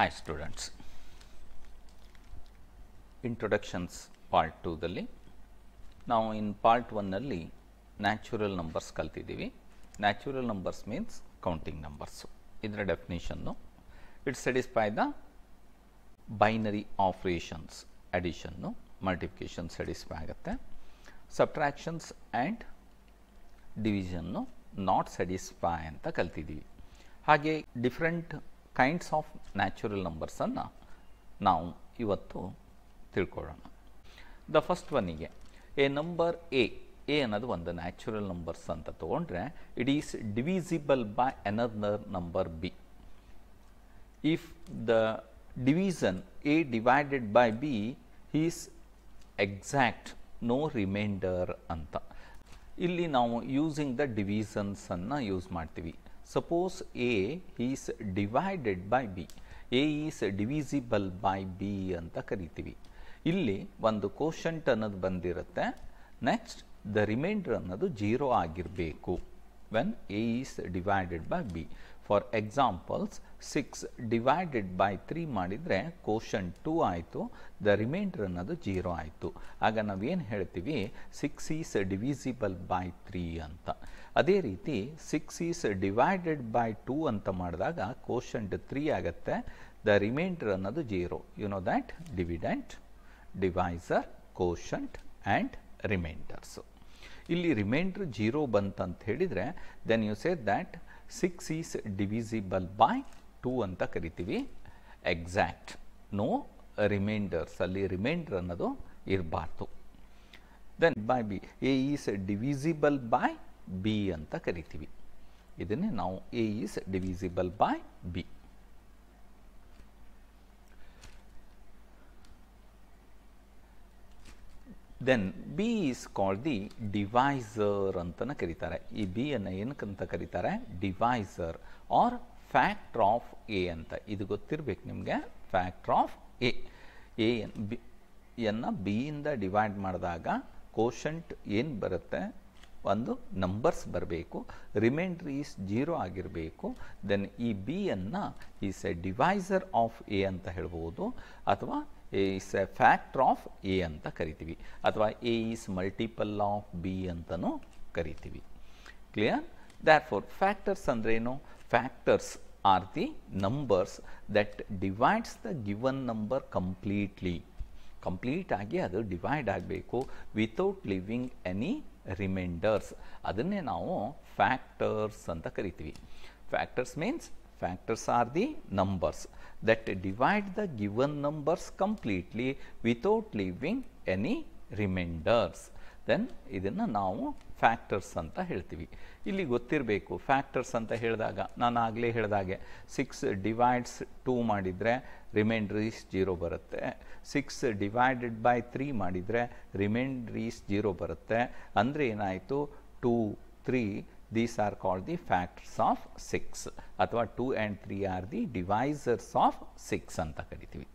Hi students introductions part ಟೂದಲ್ಲಿ ನಾವು in part ಒನ್ನಲ್ಲಿ ನ್ಯಾಚುರಲ್ ನಂಬರ್ಸ್ ಕಲ್ತಿದ್ದೀವಿ natural numbers means counting numbers ಇದರ definition it satisfy the binary operations addition multiplication satisfy ಆಗುತ್ತೆ subtractions and division not satisfy ಅಂತ ಕಲ್ತಿದ್ದೀವಿ ಹಾಗೆ ಡಿಫ್ರೆಂಟ್ ಕೈಂಡ್ಸ್ ಆಫ್ ನ್ಯಾಚುರಲ್ ನಂಬರ್ಸನ್ನು ನಾವು ಇವತ್ತು ತಿಳ್ಕೊಳ್ಳೋಣ ದ ಫಸ್ಟ್ ಒನ್ನಿಗೆ ಎ ನಂಬರ್ ಎ ಎ ಅನ್ನೋದು ಒಂದು ನ್ಯಾಚುರಲ್ ನಂಬರ್ಸ್ ಅಂತ ತೊಗೊಂಡ್ರೆ it is divisible by another number B if the division A divided by B is exact no reminder ಅಂತ ಇಲ್ಲಿ ನಾವು ಯೂಸಿಂಗ್ ದ ಡಿವಿಸನ್ಸನ್ನು ಯೂಸ್ ಮಾಡ್ತೀವಿ Suppose A is divided by B, A is divisible by B ಅಂತ ಕರಿತೀವಿ. ಇಲ್ಲಿ ಒಂದು quotient ಅನ್ನೋದು ಬಂದಿರುತ್ತೆ ನೆಕ್ಸ್ಟ್ ದ ರಿಮೈಂಡರ್ ಅನ್ನೋದು ಜೀರೋ ಆಗಿರಬೇಕು when A is divided by B for examples six divided by three ಮಾಡಿದರೆ ಕೋಶನ್ ಟೂ ಆಯಿತು ದ ರಿಮೈಂಡರ್ ಅನ್ನೋದು ಜೀರೋ ಆಯಿತು ಆಗ ನಾವೇನು ಹೇಳ್ತೀವಿ six is divisible by three ಅಂತ ಅದೇ ರೀತಿ six is divided by two ಅಂತ ಮಾಡಿದಾಗ ಕೋಶಂಟ್ ತ್ರೀ ಆಗುತ್ತೆ ದ ರಿಮೈಂಡರ್ ಅನ್ನೋದು zero you know that dividend divisor quotient and reminders ಇಲ್ಲಿ ರಿಮೈಂಡರ್ ಜೀರೋ ಬಂತಂತ ಹೇಳಿದರೆ then you say that six is divisible by two ಅಂತ ಕರಿತೀವಿ ಎಕ್ಸಾಕ್ಟ್ ನೋ ರಿಮೈಂಡರ್ಸ್ ಅಲ್ಲಿ ರಿಮೈಂಡರ್ ಅನ್ನೋದು ಇರಬಾರ್ದು then by B A is divisible by B ಅಂತ ಕರಿತೀವಿ ಇದನ್ನೇ now A is divisible by B then B is called the divisor ಅಂತನ ಕರಿತಾರೆ ಈ B ಅನ್ನ ಏನಕ್ಕೆ ಅಂತ ಕರಿತಾರೆ divisor or factor of A ಅಂತ ಇದು ಗೊತ್ತಿರಬೇಕು ನಿಮಗೆ factor of A A b B ಇಂದ ಡಿವೈಡ್ ಮಾಡಿದಾಗ quotient in ಬರುತ್ತೆ ಒಂದು ನಂಬರ್ಸ್ ಬರಬೇಕು ರಿಮೈಂಡರ್ ಈಸ್ ಜೀರೋ ಆಗಿರಬೇಕು ದೆನ್ ಈ ಬಿಯನ್ನು is a divisor of A ಅಂತ ಹೇಳ್ಬೋದು ಅಥವಾ is a factor of A ಅಂತ ಕರಿತೀವಿ ಅಥವಾ A is multiple of B ಅಂತಲೂ ಕರಿತೀವಿ ಕ್ಲಿಯರ್ ದ್ಯಾಟ್ ಫೋರ್ ಫ್ಯಾಕ್ಟರ್ಸ್ ಅಂದ್ರೇನು factors are the numbers that divides the given number completely complete ಆಗಿ ಅದು ಡಿವೈಡ್ ಆಗಬೇಕು ವಿತೌಟ್ ಲಿವಿಂಗ್ ಎನಿ ರಿಮೈಂಡರ್ಸ್ ಅದನ್ನೇ ನಾವು ಫ್ಯಾಕ್ಟರ್ಸ್ ಅಂತ ಕರಿತೀವಿ factors means factors are the numbers that divide the given numbers completely without leaving any remainders. Then ಇದನ್ನು ನಾವು factors ಅಂತ ಹೇಳ್ತೀವಿ ಇಲ್ಲಿ ಗೊತ್ತಿರಬೇಕು ಫ್ಯಾಕ್ಟರ್ಸ್ ಅಂತ ಹೇಳಿದಾಗ ನಾನು ಆಗಲೇ ಹೇಳಿದಾಗೆ ಸಿಕ್ಸ್ ಡಿವೈಡ್ಸ್ ಟೂ ಮಾಡಿದರೆ ರಿಮೈಂಡ್ರ್ ಈಸ್ ಜೀರೋ ಬರುತ್ತೆ ಸಿಕ್ಸ್ ಡಿವೈಡೆಡ್ ಬೈ ತ್ರೀ ಮಾಡಿದರೆ ರಿಮೈಂಡ್ರ್ ಈಸ್ ಜೀರೋ ಬರುತ್ತೆ ಅಂದರೆ ಏನಾಯಿತು two three these are called the factors of six ಅಥವಾ two and three are the divisors of six ಅಂತ ಕರಿತೀವಿ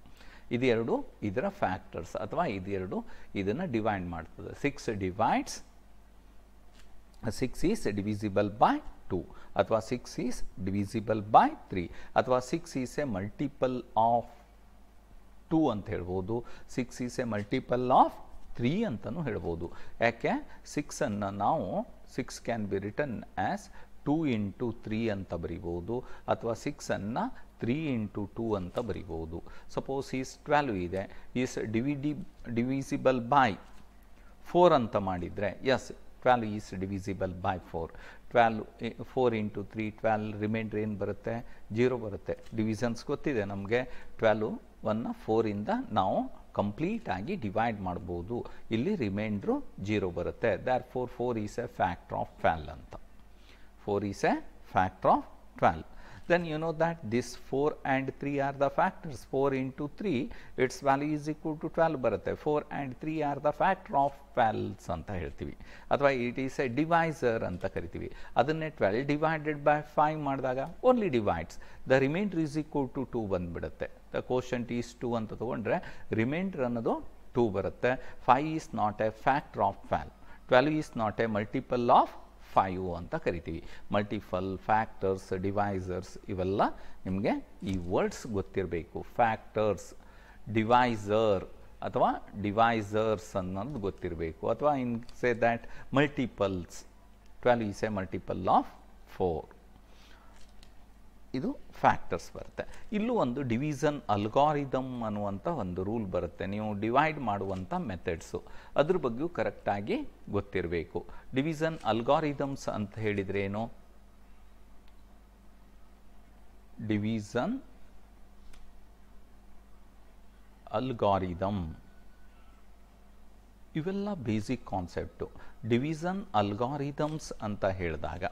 ಇದೆರಡು ಇದರ ಫ್ಯಾಕ್ಟರ್ಸ್ ಅಥವಾ ಇದೆರಡು ಇದನ್ನು ಡಿವೈಡ್ ಮಾಡ್ತದೆ six divides six is divisible by two ಅಥವಾ six is divisible by three ಅಥವಾ six is a multiple of two ಅಂತ ಹೇಳ್ಬೋದು six is a multiple of three ಅಂತಲೂ ಹೇಳ್ಬೋದು ಯಾಕೆ ಸಿಕ್ಸನ್ನು ನಾವು six can be written as two into three ಅಂತ ಬರಿಬೋದು ಅಥವಾ ಸಿಕ್ಸನ್ನು ತ್ರೀ ಇಂಟು ಟೂ ಅಂತ ಬರಿಬೋದು ಸಪೋಸ್ ಈಸ್ ಟ್ವೆಲ್ವ್ ಇದೆ ಈಸ್ ಡಿವಿಡಿ ಡಿವಿಸಿಬಲ್ ಬೈ ಫೋರ್ ಅಂತ ಮಾಡಿದರೆ as twelve is divisible by four twelve four into three twelve reminder ಏನು ಬರುತ್ತೆ ಜೀರೋ ಬರುತ್ತೆ ಡಿವಿಸನ್ಸ್ ಗೊತ್ತಿದೆ ನಮಗೆ ಟ್ವೆಲ್ಲು ಒನ್ನ ಫೋರಿಂದ ನಾವು ಕಂಪ್ಲೀಟಾಗಿ ಡಿವೈಡ್ ಮಾಡ್ಬೋದು ಇಲ್ಲಿ ರಿಮೈಂಡ್ರು ಜೀರೋ ಬರುತ್ತೆ therefore four is a factor of twelve ಅಂತ four is a factor of twelve then you know that this 4 and 3 are the factors 4 into 3 its value is equal to 12 barate 4 and 3 are the factor of 12 anta heltivi athwa it is a divisor anta karitivi adanne 12 divided by 5 madadaga only divides the remainder is equal to 2 band bidate the quotient is 2 anta tagondre remainder annadu 2 barate 5 is not a factor of 12 12 is not a multiple of five ಅಂತ ಕರಿತೀವಿ multiple factors divisors ಇವೆಲ್ಲ ನಿಮಗೆ ಈ words ಗೊತ್ತಿರಬೇಕು factors divisor ಅಥವಾ divisors ಅನ್ನೋದು ಗೊತ್ತಿರಬೇಕು ಅಥವಾ in say that multiples twelve is a multiple of four ಇದು ಫ್ಯಾಕ್ಟರ್ಸ್ ಬರುತ್ತೆ ಇಲ್ಲೂ ಒಂದು ಡಿವಿಷನ್ ಅಲ್ಗಾರಿದಮ್ ಅನ್ನುವಂಥ ಒಂದು ರೂಲ್ ಬರುತ್ತೆ ನೀವು ಡಿವೈಡ್ ಮಾಡುವಂಥ ಮೆಥಡ್ಸು ಅದ್ರ ಬಗ್ಗೆಯೂ ಕರೆಕ್ಟಾಗಿ ಗೊತ್ತಿರಬೇಕು ಡಿವಿಷನ್ ಅಲ್ಗಾರಿದಮ್ಸ್ ಅಂತ ಹೇಳಿದರೆ ಏನು ಡಿವಿಷನ್ ಅಲ್ಗಾರಿದಮ್ ಇವೆಲ್ಲ ಬೇಸಿಕ್ ಕಾನ್ಸೆಪ್ಟು ಡಿವಿಷನ್ ಅಲ್ಗಾರಿದಮ್ಸ್ ಅಂತ ಹೇಳಿದಾಗ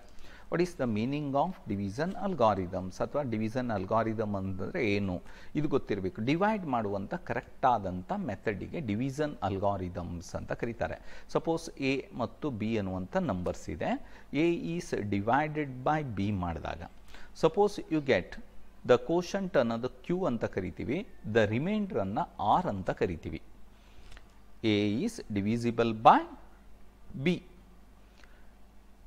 what is the meaning of division algorithms ಅಥವಾ division ಅಲ್ಗಾರಿದಮ್ ಅಂದರೆ ಏನು ಇದು ಗೊತ್ತಿರಬೇಕು ಡಿವೈಡ್ ಮಾಡುವಂಥ ಕರೆಕ್ಟ್ ಆದಂಥ ಮೆಥಡಿಗೆ ಡಿವಿಷನ್ ಅಲ್ಗಾರಿದಮ್ಸ್ ಅಂತ ಕರೀತಾರೆ ಸಪೋಸ್ ಎ ಮತ್ತು ಬಿ ಅನ್ನುವಂಥ ನಂಬರ್ಸ್ ಇದೆ A is divided by B ಮಾಡಿದಾಗ suppose you get the quotient ಅನ್ನೋದು ಕ್ಯೂ ಅಂತ ಕರಿತೀವಿ ದ ರಿಮೈಂಡ್ರನ್ನು ಆರ್ ಅಂತ ಕರಿತೀವಿ A is divisible by B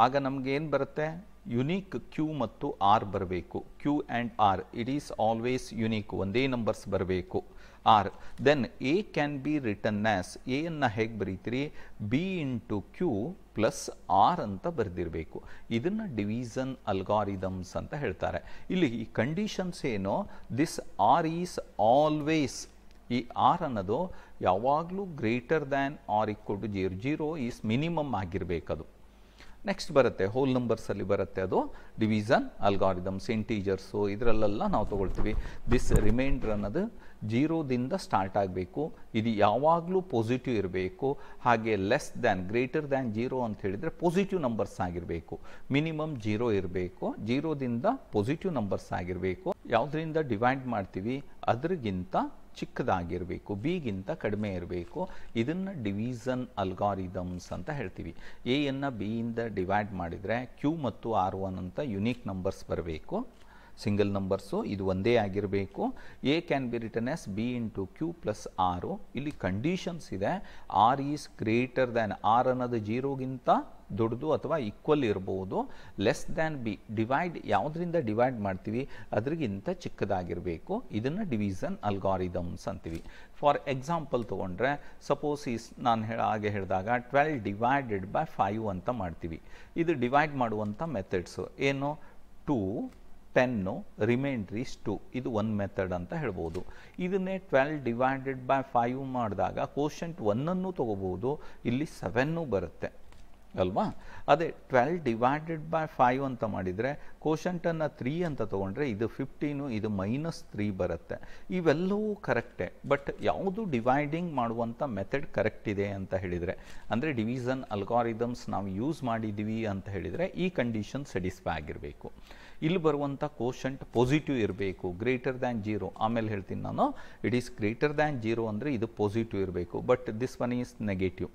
ಆಗ ನಮಗೇನು ಬರುತ್ತೆ ಯುನೀಕ್ ಕ್ಯೂ ಮತ್ತು ಆರ್ ಬರಬೇಕು Q and R it is always unique ಒಂದೇ ನಂಬರ್ಸ್ ಬರಬೇಕು or then A can be written as ಎಯನ್ನು ಹೇಗೆ ಬರೀತೀರಿ B into Q plus R ಅಂತ ಬರೆದಿರಬೇಕು ಇದನ್ನು ಡಿವಿಷನ್ ಅಲ್ಗಾರಿದಮ್ಸ್ ಅಂತ ಹೇಳ್ತಾರೆ ಇಲ್ಲಿ ಈ ಕಂಡೀಷನ್ಸ್ ಏನೋ ದಿಸ್ ಆರ್ ಈಸ್ ಆಲ್ವೇಸ್ ಈ ಆರ್ ಅನ್ನೋದು ಯಾವಾಗಲೂ greater than or equal to zero zero is minimum ಆಗಿರಬೇಕದು ನೆಕ್ಸ್ಟ್ ಬರುತ್ತೆ ಹೋಲ್ ನಂಬರ್ಸಲ್ಲಿ ಬರುತ್ತೆ ಅದು ಡಿವಿಸನ್ ಅಲ್ಗಾರಿದಮ್ಸ್ ಇಂಟೀಜರ್ಸು ಇದರಲ್ಲೆಲ್ಲ ನಾವು ತೊಗೊಳ್ತೀವಿ ದಿಸ್ ರಿಮೈಂಡರ್ ಅನ್ನೋದು ಜೀರೋದಿಂದ ಸ್ಟಾರ್ಟ್ ಆಗಬೇಕು ಇದು ಯಾವಾಗಲೂ ಪಾಸಿಟಿವ್ ಇರಬೇಕು ಹಾಗೆ less than greater than zero ಅಂತ ಹೇಳಿದರೆ ಪಾಸಿಟಿವ್ ನಂಬರ್ಸ್ ಆಗಿರಬೇಕು ಮಿನಿಮಮ್ ಜೀರೋ ಇರಬೇಕು ಜೀರೋದಿಂದ ಪಾಸಿಟಿವ್ ನಂಬರ್ಸ್ ಆಗಿರಬೇಕು ಯಾವುದರಿಂದ ಡಿವೈಡ್ ಮಾಡ್ತೀವಿ ಅದರಿಗಿಂತ ಚಿಕ್ಕದಾಗಿರಬೇಕು ಬಿಗಿಂತ ಕಡಿಮೆ ಇರಬೇಕು ಇದನ್ನು ಡಿವಿಷನ್ ಅಲ್ಗಾರಿದಮ್ಸ್ ಅಂತ ಹೇಳ್ತೀವಿ ಎ ಬಿ ಬಿಯಿಂದ ಡಿವೈಡ್ ಮಾಡಿದರೆ ಕ್ಯೂ ಮತ್ತು ಆರ್ ಒನ್ ಅಂತ ಯುನೀಕ್ ನಂಬರ್ಸ್ ಬರಬೇಕು ಸಿಂಗಲ್ ನಂಬರ್ಸು ಇದು ಒಂದೇ ಆಗಿರಬೇಕು A can be written as B into Q plus R ಇಲ್ಲಿ ಕಂಡೀಷನ್ಸ್ ಇದೆ R is greater than R ಅನ್ನೋದು ಜೀರೋಗಿಂತ ದೊಡ್ಡದು ಅಥವಾ ಈಕ್ವಲ್ ಇರ್ಬೋದು ಲೆಸ್ ದ್ಯಾನ್ ಬಿ ಡಿವೈಡ್ ಯಾವುದರಿಂದ ಡಿವೈಡ್ ಮಾಡ್ತೀವಿ ಅದ್ರಿಗಿಂತ ಚಿಕ್ಕದಾಗಿರಬೇಕು ಇದನ್ನು ಡಿವಿಷನ್ ಅಲ್ಗಾರಿದಮ್ಸ್ ಅಂತೀವಿ ಫಾರ್ ಎಕ್ಸಾಂಪಲ್ ತೊಗೊಂಡ್ರೆ ಸಪೋಸ್ ಈಸ್ ನಾನು ಹೇಳ ಹಾಗೆ ಹೇಳಿದಾಗ ಟ್ವೆಲ್ ಡಿವೈಡೆಡ್ ಬೈ ಫೈವ್ ಅಂತ ಮಾಡ್ತೀವಿ ಇದು ಡಿವೈಡ್ ಮಾಡುವಂಥ ಮೆಥಡ್ಸು ಏನು two ten reminder is two ಇದು ಒಂದು ಮೆಥಡ್ ಅಂತ ಹೇಳ್ಬೋದು ಇದನ್ನೇ ಟ್ವೆಲ್ ಡಿವೈಡೆಡ್ ಬೈ ಫೈವ್ ಮಾಡಿದಾಗ ಕೋಶಂಟ್ ಒನ್ನನ್ನು ತೊಗೋಬೋದು ಇಲ್ಲಿ ಸೆವೆನ್ನು ಬರುತ್ತೆ ಅಲ್ವಾ ಅದೇ ಟ್ವೆಲ್ ಡಿವೈಡೆಡ್ ಬೈ ಫೈವ್ ಅಂತ ಮಾಡಿದರೆ ಕೋಶಂಟನ್ನು ತ್ರೀ ಅಂತ ತೊಗೊಂಡ್ರೆ ಇದು ಫಿಫ್ಟೀನು ಇದು ಮೈನಸ್ ತ್ರೀ ಬರುತ್ತೆ ಇವೆಲ್ಲವೂ ಕರೆಕ್ಟೇ ಬಟ್ ಯಾವುದು ಡಿವೈಡಿಂಗ್ ಮಾಡುವಂಥ ಮೆಥಡ್ ಕರೆಕ್ಟ್ ಇದೆ ಅಂತ ಹೇಳಿದರೆ ಅಂದರೆ ಡಿವಿಷನ್ ಅಲ್ಗಾರಿದಮ್ಸ್ ನಾವು ಯೂಸ್ ಮಾಡಿದ್ದೀವಿ ಅಂತ ಹೇಳಿದರೆ ಈ ಕಂಡೀಷನ್ ಸೆಟಿಸ್ಫೈ ಆಗಿರಬೇಕು ಇಲ್ಲಿ ಬರುವಂಥ ಕೋಶಂಟ್ ಪಾಸಿಟಿವ್ ಇರಬೇಕು ಗ್ರೇಟರ್ ದ್ಯಾನ್ ಜೀರೋ ಆಮೇಲೆ ಹೇಳ್ತೀನಿ ನಾನು it is greater than zero ಅಂದರೆ ಇದು ಪಾಸಿಟಿವ್ ಇರಬೇಕು but this one is negative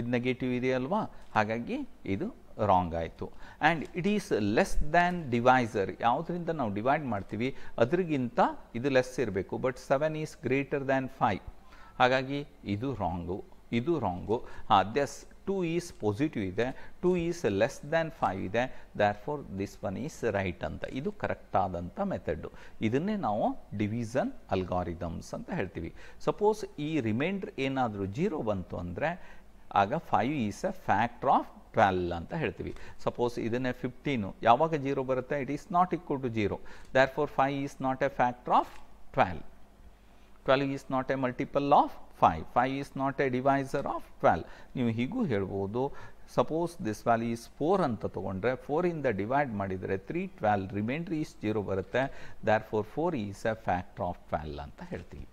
ಇದು ನೆಗೆಟಿವ್ ಇದೆಯಲ್ವಾ ಹಾಗಾಗಿ ಇದು ರಾಂಗ್ ಆಯಿತು and it is less than divisor ಯಾವುದರಿಂದ ನಾವು ಡಿವೈಡ್ ಮಾಡ್ತೀವಿ ಅದ್ರಿಗಿಂತ ಇದು ಲೆಸ್ ಇರಬೇಕು but seven is greater than five ಹಾಗಾಗಿ ಇದು ರಾಂಗು ಇದು wrong these two is positive ಇದೆ two is less than five ಇದೆ there therefore this one is right ಅಂತ ಇದು ಕರೆಕ್ಟ್ ಆದಂಥ ಮೆಥಡ್ಡು ಇದನ್ನೇ ನಾವು ಡಿವಿಷನ್ ಅಲ್ಗಾರಿದಮ್ಸ್ ಅಂತ ಹೇಳ್ತೀವಿ ಸಪೋಸ್ ಈ ರಿಮೈಂಡರ್ ಏನಾದರೂ ಜೀರೋ ಬಂತು ಅಂದರೆ ಆಗ five is a factor of twelve ಅಂತ ಹೇಳ್ತೀವಿ ಸಪೋಸ್ ಇದನ್ನೇ ಫಿಫ್ಟೀನು ಯಾವಾಗ ಜೀರೋ ಬರುತ್ತೆ it is not equal to zero therefore five is not a factor of twelve twelve is not a multiple of 5, 5 is not a divisor of 12. ನೀವು ಹೀಗೂ ಹೇಳ್ಬೋದು suppose this value is four ಅಂತ ತೊಗೊಂಡ್ರೆ ಫೋರಿಂದ divide ಮಾಡಿದರೆ three twelve remainder is zero ಬರುತ್ತೆ therefore four is a factor of twelve ಅಂತ ಹೇಳ್ತೀವಿ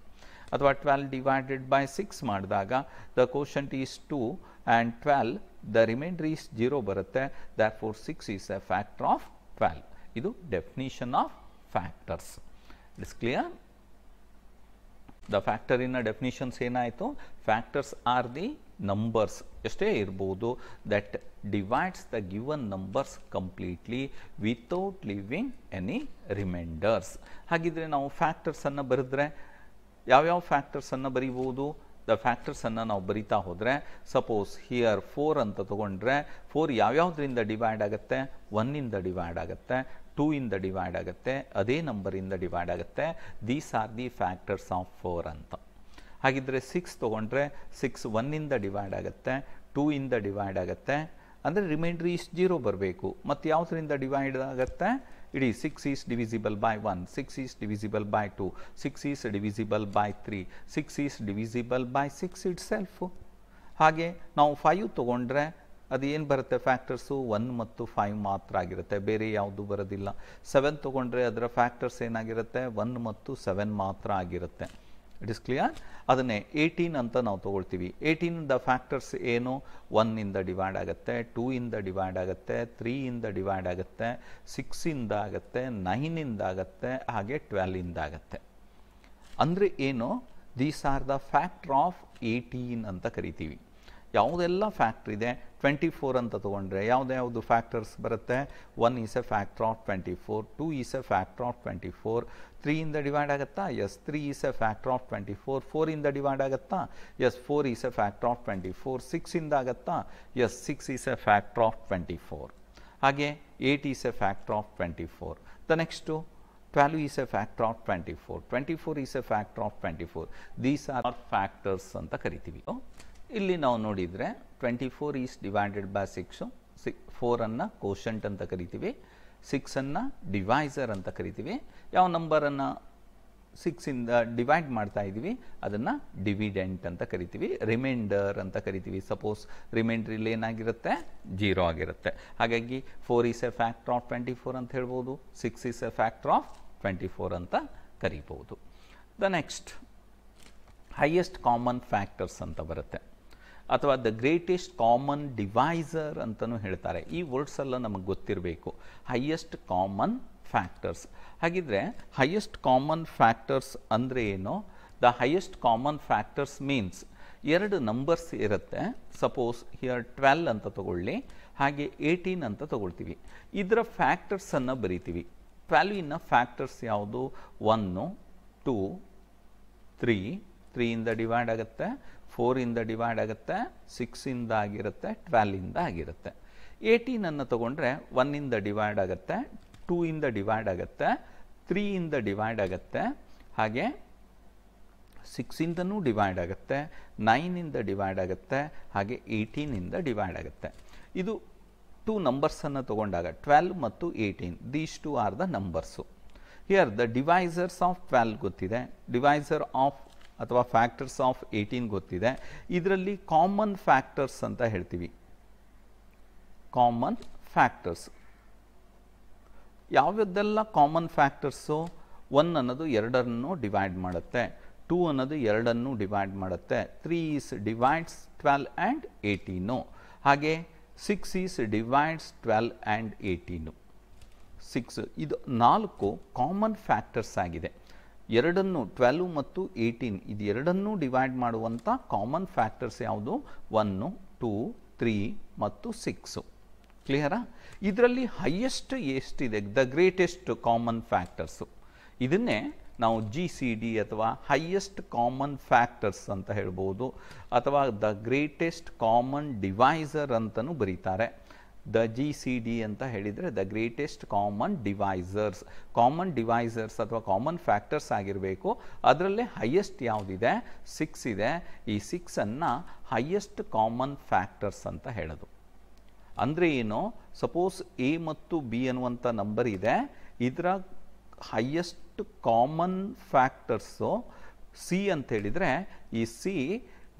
ಅಥವಾ ಟ್ವೆಲ್ ಡಿವೈಡೆಡ್ ಬೈ ಸಿಕ್ಸ್ ಮಾಡಿದಾಗ the quotient is two and twelve the remainder is zero ಬರುತ್ತೆ therefore six is a factor of twelve ಇದು definition of factors it's clear the ಫ್ಯಾಕ್ಟರಿನ definitions ಏನಾಯಿತು factors are the numbers ಎಷ್ಟೇ ಇರ್ಬೋದು that divides the given numbers completely without leaving any remainders ಹಾಗಿದ್ರೆ ನಾವು ಫ್ಯಾಕ್ಟರ್ಸನ್ನು ಬರೆದ್ರೆ ಯಾವ್ಯಾವ ಫ್ಯಾಕ್ಟರ್ಸನ್ನು ಬರಿಬೋದು ದ ಫ್ಯಾಕ್ಟರ್ಸನ್ನು ನಾವು ಬರಿತಾ ಹೋದರೆ ಸಪೋಸ್ ಹಿಯರ್ ಫೋರ್ ಅಂತ ತೊಗೊಂಡ್ರೆ ಫೋರ್ ಯಾವ್ಯಾವುದರಿಂದ ಡಿವೈಡ್ ಆಗುತ್ತೆ ಒನ್ನಿಂದ ಡಿವೈಡ್ ಆಗುತ್ತೆ ಟೂ ಇಂದ ಡಿವೈಡ್ ಆಗುತ್ತೆ ಅದೇ ನಂಬರಿಂದ ಡಿವೈಡ್ ಆಗುತ್ತೆ these are the factors of four ಅಂತ ಹಾಗಿದ್ರೆ ಸಿಕ್ಸ್ ತೊಗೊಂಡ್ರೆ ಸಿಕ್ಸ್ ಒನ್ನಿಂದ ಡಿವೈಡ್ ಆಗುತ್ತೆ ಟೂ ಇಂದ ಡಿವೈಡ್ ಆಗುತ್ತೆ ಅಂದರೆ ರಿಮೈಂಡರ್ ಈಸ್ ಜೀರೋ ಬರಬೇಕು ಮತ್ತು ಯಾವುದರಿಂದ ಡಿವೈಡ್ ಆಗುತ್ತೆ ಇಡೀ six is divisible by one six is divisible by two six is divisible by three six is divisible by six itself ಹಾಗೆ ನಾವು ಫೈವ್ ತೊಗೊಂಡ್ರೆ ಅದು ಏನು ಬರುತ್ತೆ ಫ್ಯಾಕ್ಟರ್ಸು ಒನ್ ಮತ್ತು ಫೈವ್ ಮಾತ್ರ ಆಗಿರುತ್ತೆ ಬೇರೆ ಯಾವುದು ಬರೋದಿಲ್ಲ ಸೆವೆನ್ ತೊಗೊಂಡ್ರೆ ಅದರ ಫ್ಯಾಕ್ಟರ್ಸ್ ಏನಾಗಿರುತ್ತೆ ಒನ್ ಮತ್ತು ಸೆವೆನ್ ಮಾತ್ರ ಆಗಿರುತ್ತೆ ಇಟ್ ಇಸ್ ಕ್ಲಿಯರ್ ಅದನ್ನೇ ಏಯ್ಟೀನ್ ಅಂತ ನಾವು ತೊಗೊಳ್ತೀವಿ ಏಯ್ಟೀನ್ ದ ಫ್ಯಾಕ್ಟರ್ಸ್ ಏನು ಒನ್ನಿಂದ ಡಿವೈಡ್ ಆಗುತ್ತೆ ಟೂ ಇಂದ ಡಿವೈಡ್ ಆಗುತ್ತೆ ತ್ರೀಯಿಂದ ಡಿವೈಡ್ ಆಗುತ್ತೆ ಸಿಕ್ಸಿಂದ ಆಗುತ್ತೆ ನೈನಿಂದ ಆಗುತ್ತೆ ಹಾಗೆ ಟ್ವೆಲ್ವಿಂದ ಆಗುತ್ತೆ ಅಂದರೆ ಏನು these are the factor of eighteen ಅಂತ ಕರಿತೀವಿ ಯಾವೆಲ್ಲ ಫ್ಯಾಕ್ಟರಿ ಇದೆ 24 ಅಂತ ತಗೊಂಡ್ರೆ ಯಾವ ಯಾವ ಫ್ಯಾಕ್ಟర్స్ ಬರುತ್ತೆ 1 is a factor of 24 2 is a factor of 24 3 ಇಂದ ಡಿವೈಡ್ ಆಗುತ್ತಾ yes 3 is a factor of 24 4 ಇಂದ ಡಿವೈಡ್ ಆಗುತ್ತಾ yes 4 is a factor of 24 6 ಇಂದ ಆಗುತ್ತಾ yes 6 is a factor of 24 ಹಾಗೆ 8 is a factor of 24 the next 12 is a factor of 24 24 is a factor of 24 these R ಫ್ಯಾಕ್ಟర్స్ ಅಂತ ಕರೀತೀವಿ ಇಲ್ಲಿ ನಾವು ನೋಡಿದರೆ twenty four is divided by six six ಫೋರನ್ನು quotient ಅಂತ ಕರಿತೀವಿ ಸಿಕ್ಸನ್ನು ಡಿವೈಸರ್ ಅಂತ ಕರಿತೀವಿ ಯಾವ ನಂಬರನ್ನು ಸಿಕ್ಸಿಂದ ಡಿವೈಡ್ ಮಾಡ್ತಾ ಇದ್ದೀವಿ ಅದನ್ನು ಡಿವಿಡೆಂಟ್ ಅಂತ ಕರಿತೀವಿ ರಿಮೈಂಡರ್ ಅಂತ ಕರಿತೀವಿ ಸಪೋಸ್ ಇಲ್ಲಿ ಏನಾಗಿರುತ್ತೆ ಜೀರೋ ಆಗಿರುತ್ತೆ ಹಾಗಾಗಿ four is a factor of twenty four ಅಂತ ಹೇಳ್ಬೋದು six is a factor of twenty four ಅಂತ ಕರಿಬೋದು the next highest common factors ಅಂತ ಬರುತ್ತೆ ಅಥವಾ ದ ಗ್ರೇಟೆಸ್ಟ್ ಕಾಮನ್ ಡಿವೈಸರ್ ಅಂತಲೂ ಹೇಳ್ತಾರೆ ಈ ವರ್ಡ್ಸೆಲ್ಲ ನಮಗೆ ಗೊತ್ತಿರಬೇಕು ಹೈಯೆಸ್ಟ್ ಕಾಮನ್ ಫ್ಯಾಕ್ಟರ್ಸ್ ಹಾಗಿದ್ರೆ ಹೈಯೆಸ್ಟ್ ಕಾಮನ್ ಫ್ಯಾಕ್ಟರ್ಸ್ ಅಂದರೆ ಏನು the highest common factors means ಎರಡು ನಂಬರ್ಸ್ ಇರುತ್ತೆ ಸಪೋಸ್ ಹಿಯರ್ ಟ್ವೆಲ್ ಅಂತ ತಗೊಳ್ಳಿ ಹಾಗೆ ಏಯ್ಟೀನ್ ಅಂತ ತಗೊಳ್ತೀವಿ ಇದರ ಫ್ಯಾಕ್ಟರ್ಸನ್ನು ಬರಿತೀವಿ ಇನ್ನ ಫ್ಯಾಕ್ಟರ್ಸ್ ಯಾವುದು ಒನ್ನು ಟೂ ತ್ರೀ ತ್ರೀಯಿಂದ ಡಿವೈಡ್ ಆಗುತ್ತೆ ಫೋರಿಂದ ಡಿವೈಡ್ ಆಗುತ್ತೆ ಸಿಕ್ಸಿಂದ ಆಗಿರುತ್ತೆ ಟ್ವೆಲ್ವಿಂದ ಆಗಿರುತ್ತೆ ಏಯ್ಟೀನನ್ನು ತೊಗೊಂಡ್ರೆ ಒನ್ನಿಂದ ಡಿವೈಡ್ ಆಗುತ್ತೆ ಟೂ ಇಂದ ಡಿವೈಡ್ ಆಗುತ್ತೆ ತ್ರೀಯಿಂದ ಡಿವೈಡ್ ಆಗುತ್ತೆ ಹಾಗೆ ಸಿಕ್ಸಿಂದನೂ ಡಿವೈಡ್ ಆಗುತ್ತೆ ನೈನಿಂದ ಡಿವೈಡ್ ಆಗುತ್ತೆ ಹಾಗೆ ಏಯ್ಟೀನಿಂದ ಡಿವೈಡ್ ಆಗುತ್ತೆ ಇದು ಟೂ ನಂಬರ್ಸನ್ನು ತೊಗೊಂಡಾಗ ಟ್ವೆಲ್ವ್ ಮತ್ತು eighteen these two are the numbers here the divisors of twelve ಗೊತ್ತಿದೆ ಡಿವೈಸರ್ ಆಫ್ ಅಥವಾ ಫ್ಯಾಕ್ಟರ್ಸ್ ಆಫ್ ಏಯ್ಟೀನ್ ಗೊತ್ತಿದೆ ಇದರಲ್ಲಿ ಕಾಮನ್ ಫ್ಯಾಕ್ಟರ್ಸ್ ಅಂತ ಹೇಳ್ತೀವಿ ಕಾಮನ್ ಫ್ಯಾಕ್ಟರ್ಸ್ ಯಾವ್ಯಾವ್ದೆಲ್ಲ ಕಾಮನ್ ಫ್ಯಾಕ್ಟರ್ಸು ಒನ್ ಅನ್ನೋದು ಎರಡನ್ನು ಡಿವೈಡ್ ಮಾಡುತ್ತೆ ಟೂ ಅನ್ನೋದು ಎರಡನ್ನು ಡಿವೈಡ್ ಮಾಡುತ್ತೆ three is divides twelve and eighteen ಹಾಗೆ six is divides twelve and eighteen six ಇದು ನಾಲ್ಕು ಕಾಮನ್ ಫ್ಯಾಕ್ಟರ್ಸ್ ಆಗಿದೆ ಎರಡನ್ನು ಟ್ವೆಲ್ವ್ ಮತ್ತು ಏಯ್ಟೀನ್ ಇದು ಎರಡನ್ನೂ ಡಿವೈಡ್ ಮಾಡುವಂಥ ಕಾಮನ್ ಫ್ಯಾಕ್ಟರ್ಸ್ ಯಾವುದು ಒನ್ನು ಟೂ ತ್ರೀ ಮತ್ತು ಸಿಕ್ಸು ಕ್ಲಿಯರಾ ಇದರಲ್ಲಿ ಹೈಯೆಸ್ಟ್ ಎಷ್ಟಿದೆ ದ ಗ್ರೇಟೆಸ್ಟ್ ಕಾಮನ್ ಫ್ಯಾಕ್ಟರ್ಸು ಇದನ್ನೇ ನಾವು ಜಿ ಸಿ ಡಿ ಅಥವಾ ಹೈಯೆಸ್ಟ್ ಕಾಮನ್ ಫ್ಯಾಕ್ಟರ್ಸ್ ಅಂತ ಹೇಳ್ಬೋದು ಅಥವಾ ದ ಗ್ರೇಟೆಸ್ಟ್ ಕಾಮನ್ ಡಿವೈಸರ್ ಅಂತಲೂ ಬರೀತಾರೆ ದ ಜಿ ಸಿ ಡಿ ಅಂತ ಹೇಳಿದರೆ the greatest common divisors common divisors ಅಥವಾ ಕಾಮನ್ ಫ್ಯಾಕ್ಟರ್ಸ್ ಆಗಿರಬೇಕು ಅದರಲ್ಲೇ ಹೈಯೆಸ್ಟ್ ಯಾವುದಿದೆ ಸಿಕ್ಸ್ ಇದೆ ಈ ಸಿಕ್ಸನ್ನು ಹೈಯೆಸ್ಟ್ ಕಾಮನ್ ಫ್ಯಾಕ್ಟರ್ಸ್ ಅಂತ ಹೇಳೋದು ಅಂದರೆ ಏನು ಸಪೋಸ್ ಎ ಮತ್ತು ಬಿ ಅನ್ನುವಂಥ ನಂಬರ್ ಇದೆ ಇದರ ಹೈಯೆಸ್ಟ್ ಕಾಮನ್ ಫ್ಯಾಕ್ಟರ್ಸು ಸಿ ಅಂತ ಹೇಳಿದರೆ ಈ C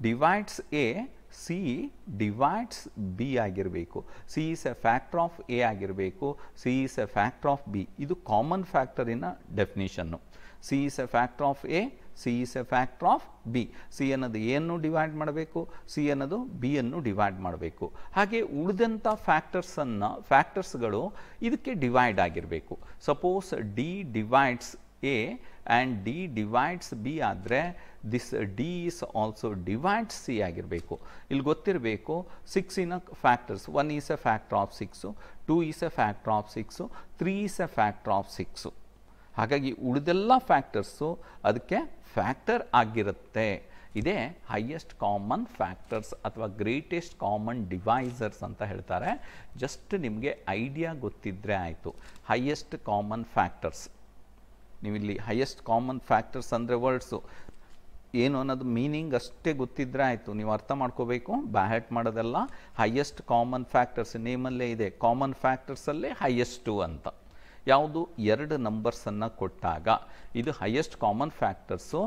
divides A C divides B agirbeko. C is a factor of A agirbeko. C is a factor of B. Idu common factor in a definition. No. C is a factor of A. C is a factor of B. C and the A no divide madabeko. C and B no divide madabeko. Hage uddenta factors anna factors gado. Idu ke divide agirbeko. Suppose D divides A. And D divides B ಆದರೆ this D is also divides C ಆಗಿರಬೇಕು ಇಲ್ಲಿ ಗೊತ್ತಿರಬೇಕು six ಇನ್ factors one is a factor of six two is a factor of six three is a factor of six ಹಾಗಾಗಿ ಉಳಿದೆಲ್ಲ factors ಅದಕ್ಕೆ factor ಆಗಿರುತ್ತೆ ಇದೇ ಹೈಯೆಸ್ಟ್ ಕಾಮನ್ ಫ್ಯಾಕ್ಟರ್ಸ್ ಅಥವಾ ಗ್ರೇಟೆಸ್ಟ್ ಕಾಮನ್ ಡಿವೈಸರ್ಸ್ ಅಂತ ಹೇಳ್ತಾರೆ ಜಸ್ಟ್ ನಿಮಗೆ ಐಡಿಯಾ ಗೊತ್ತಿದ್ದರೆ ಆಯಿತು ಹೈಯೆಸ್ಟ್ ಕಾಮನ್ ಫ್ಯಾಕ್ಟರ್ಸ್ ನೀವು ಇಲ್ಲಿ ಹೈಯೆಸ್ಟ್ ಕಾಮನ್ ಫ್ಯಾಕ್ಟರ್ಸ್ ಅಂದರೆ ವರ್ಡ್ಸು ಏನು ಅನ್ನೋದು ಮೀನಿಂಗ್ ಅಷ್ಟೇ ಗೊತ್ತಿದ್ರೆ ಆಯಿತು ನೀವು ಅರ್ಥ ಮಾಡ್ಕೋಬೇಕು ಬ್ಯಾಹೆಟ್ ಮಾಡೋದೆಲ್ಲ ಹೈಯೆಸ್ಟ್ ಕಾಮನ್ ಫ್ಯಾಕ್ಟರ್ಸ್ ನೇಮಲ್ಲೇ ಇದೆ ಕಾಮನ್ ಫ್ಯಾಕ್ಟರ್ಸಲ್ಲೇ ಹೈಯೆಸ್ಟು ಅಂತ ಯಾವುದು ಎರಡು ನಂಬರ್ಸನ್ನು ಕೊಟ್ಟಾಗ ಇದು ಹೈಯೆಸ್ಟ್ ಕಾಮನ್ ಫ್ಯಾಕ್ಟರ್ಸು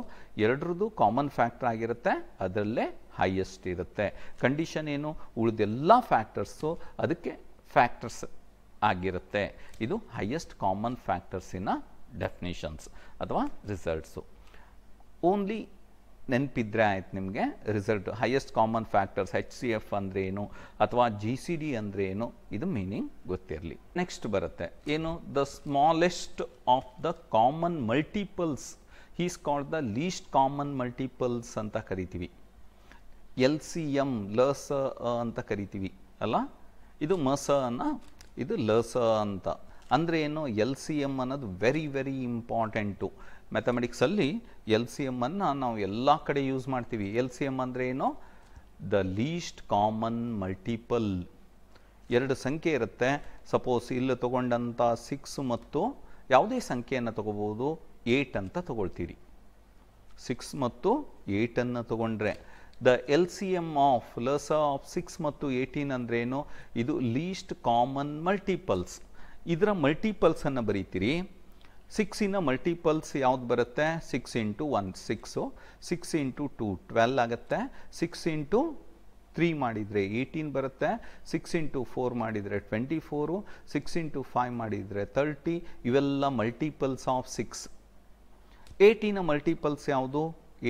ಎರಡರದ್ದು ಕಾಮನ್ ಫ್ಯಾಕ್ಟರ್ ಆಗಿರುತ್ತೆ ಅದರಲ್ಲೇ ಹೈಯೆಸ್ಟ್ ಇರುತ್ತೆ ಕಂಡೀಷನ್ ಏನು ಉಳಿದೆಲ್ಲ ಫ್ಯಾಕ್ಟರ್ಸು ಅದಕ್ಕೆ ಫ್ಯಾಕ್ಟರ್ಸ್ ಆಗಿರುತ್ತೆ ಇದು ಹೈಯೆಸ್ಟ್ ಕಾಮನ್ ಫ್ಯಾಕ್ಟರ್ಸಿನ ಡೆಫಿನಿಷನ್ಸ್ ಅಥವಾ ರಿಸಲ್ಟ್ಸು ಓನ್ಲಿ ನೆನಪಿದ್ರೆ ಆಯ್ತು ನಿಮಗೆ result highest common factors H C F ಅಂದರೆ ಏನು ಅಥವಾ ಜಿ ಸಿ ಡಿ ಅಂದರೆ ಏನು ಇದು ಮೀನಿಂಗ್ ಗೊತ್ತಿರಲಿ ನೆಕ್ಸ್ಟ್ ಬರುತ್ತೆ ಏನು the smallest of the common multiples is called the least common multiples ಅಂತ ಕರಿತೀವಿ ಎಲ್ ಸಿ ಎಮ್ ಲಸ ಅಂತ ಕರಿತೀವಿ ಅಲ್ಲ ಇದು ಮಸ e ಅನ್ನ ಇದು ಲಸ e ಅಂತ ಅಂದರೆ ಏನು ಎಲ್ ಸಿ ಎಮ್ ಅನ್ನೋದು ವೆರಿ ವೆರಿ ಇಂಪಾರ್ಟೆಂಟು ಮ್ಯಾಥಮೆಟಿಕ್ಸಲ್ಲಿ ಎಲ್ ಸಿ ಎಮ್ಮನ್ನು ನಾವು ಎಲ್ಲ ಕಡೆ ಯೂಸ್ ಮಾಡ್ತೀವಿ ಎಲ್ ಸಿ ಎಮ್ ಅಂದರೆ ಏನು ದ ಲೀಸ್ಟ್ ಕಾಮನ್ ಮಲ್ಟಿಪಲ್ ಎರಡು ಸಂಖ್ಯೆ ಇರುತ್ತೆ ಸಪೋಸ್ ಇಲ್ಲಿ ತೊಗೊಂಡಂಥ ಸಿಕ್ಸ್ ಮತ್ತು ಯಾವುದೇ ಸಂಖ್ಯೆಯನ್ನು ತಗೋಬೋದು ಏಟ್ ಅಂತ ತಗೊಳ್ತೀರಿ ಸಿಕ್ಸ್ ಮತ್ತು ಏಟನ್ನು ತಗೊಂಡ್ರೆ the L C M of ಲಸ ಆಫ್ ಸಿಕ್ಸ್ ಮತ್ತು ಏಯ್ಟೀನ್ ಅಂದ್ರೇನು ಇದು ಲೀಸ್ಟ್ ಕಾಮನ್ ಮಲ್ಟಿಪಲ್ಸ್ ಇದರ ಮಲ್ಟಿಪಲ್ಸನ್ನು ಬರೀತೀರಿ ಸಿಕ್ಸಿನ ಮಲ್ಟಿಪಲ್ಸ್ ಯಾವ್ದು ಬರುತ್ತೆ six into one six six into two twelve ಆಗುತ್ತೆ ಸಿಕ್ಸ್ ಇಂಟು ತ್ರೀ ಮಾಡಿದರೆ ಏಯ್ಟೀನ್ ಬರುತ್ತೆ ಸಿಕ್ಸ್ ಇಂಟು ಫೋರ್ ಮಾಡಿದರೆ twenty four six into five ಮಾಡಿದರೆ ತರ್ಟಿ ಇವೆಲ್ಲ ಮಲ್ಟಿಪಲ್ಸ್ ಆಫ್ ಸಿಕ್ಸ್ ಏಯ್ಟಿನ ಮಲ್ಟಿಪಲ್ಸ್ ಯಾವುದು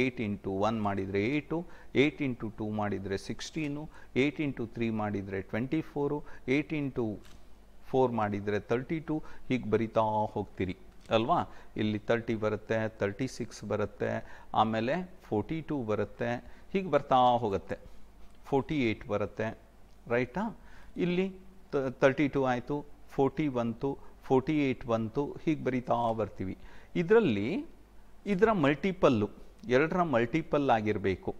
ಏಯ್ಟ್ ಇಂಟು ಒನ್ ಮಾಡಿದರೆ ಏಯ್ಟು ಏಯ್ಟ್ ಇಂಟು ಟೂ ಮಾಡಿದರೆ ಸಿಕ್ಸ್ಟೀನು ಏಯ್ಟ್ ಇಂಟು ತ್ರೀ ಮಾಡಿದರೆ twenty four eight into four ಮಾಡಿದರೆ ತರ್ಟಿ ಟು ಹೀಗೆ ಬರಿತಾ ಹೋಗ್ತೀರಿ ಅಲ್ವಾ ಇಲ್ಲಿ ತರ್ಟಿ ಬರುತ್ತೆ ತರ್ಟಿ ಸಿಕ್ಸ್ ಬರುತ್ತೆ ಆಮೇಲೆ ಫೋರ್ಟಿ ಟು ಬರುತ್ತೆ ಹೀಗೆ ಬರ್ತಾ ಹೋಗುತ್ತೆ ಫೋರ್ಟಿ ಏಯ್ಟ್ ಬರುತ್ತೆ ರೈಟಾ ಇಲ್ಲಿ ತರ್ಟಿ ಟು ಆಯಿತು ಫೋರ್ಟಿ ಬಂತು ಫೋರ್ಟಿ ಏಯ್ಟ್ ಬಂತು ಹೀಗೆ ಬರಿತಾ ಬರ್ತೀವಿ ಇದರಲ್ಲಿ ಇದರ ಮಲ್ಟಿಪಲ್ಲು ಎರಡರ ಮಲ್ಟಿಪಲ್ ಆಗಿರಬೇಕು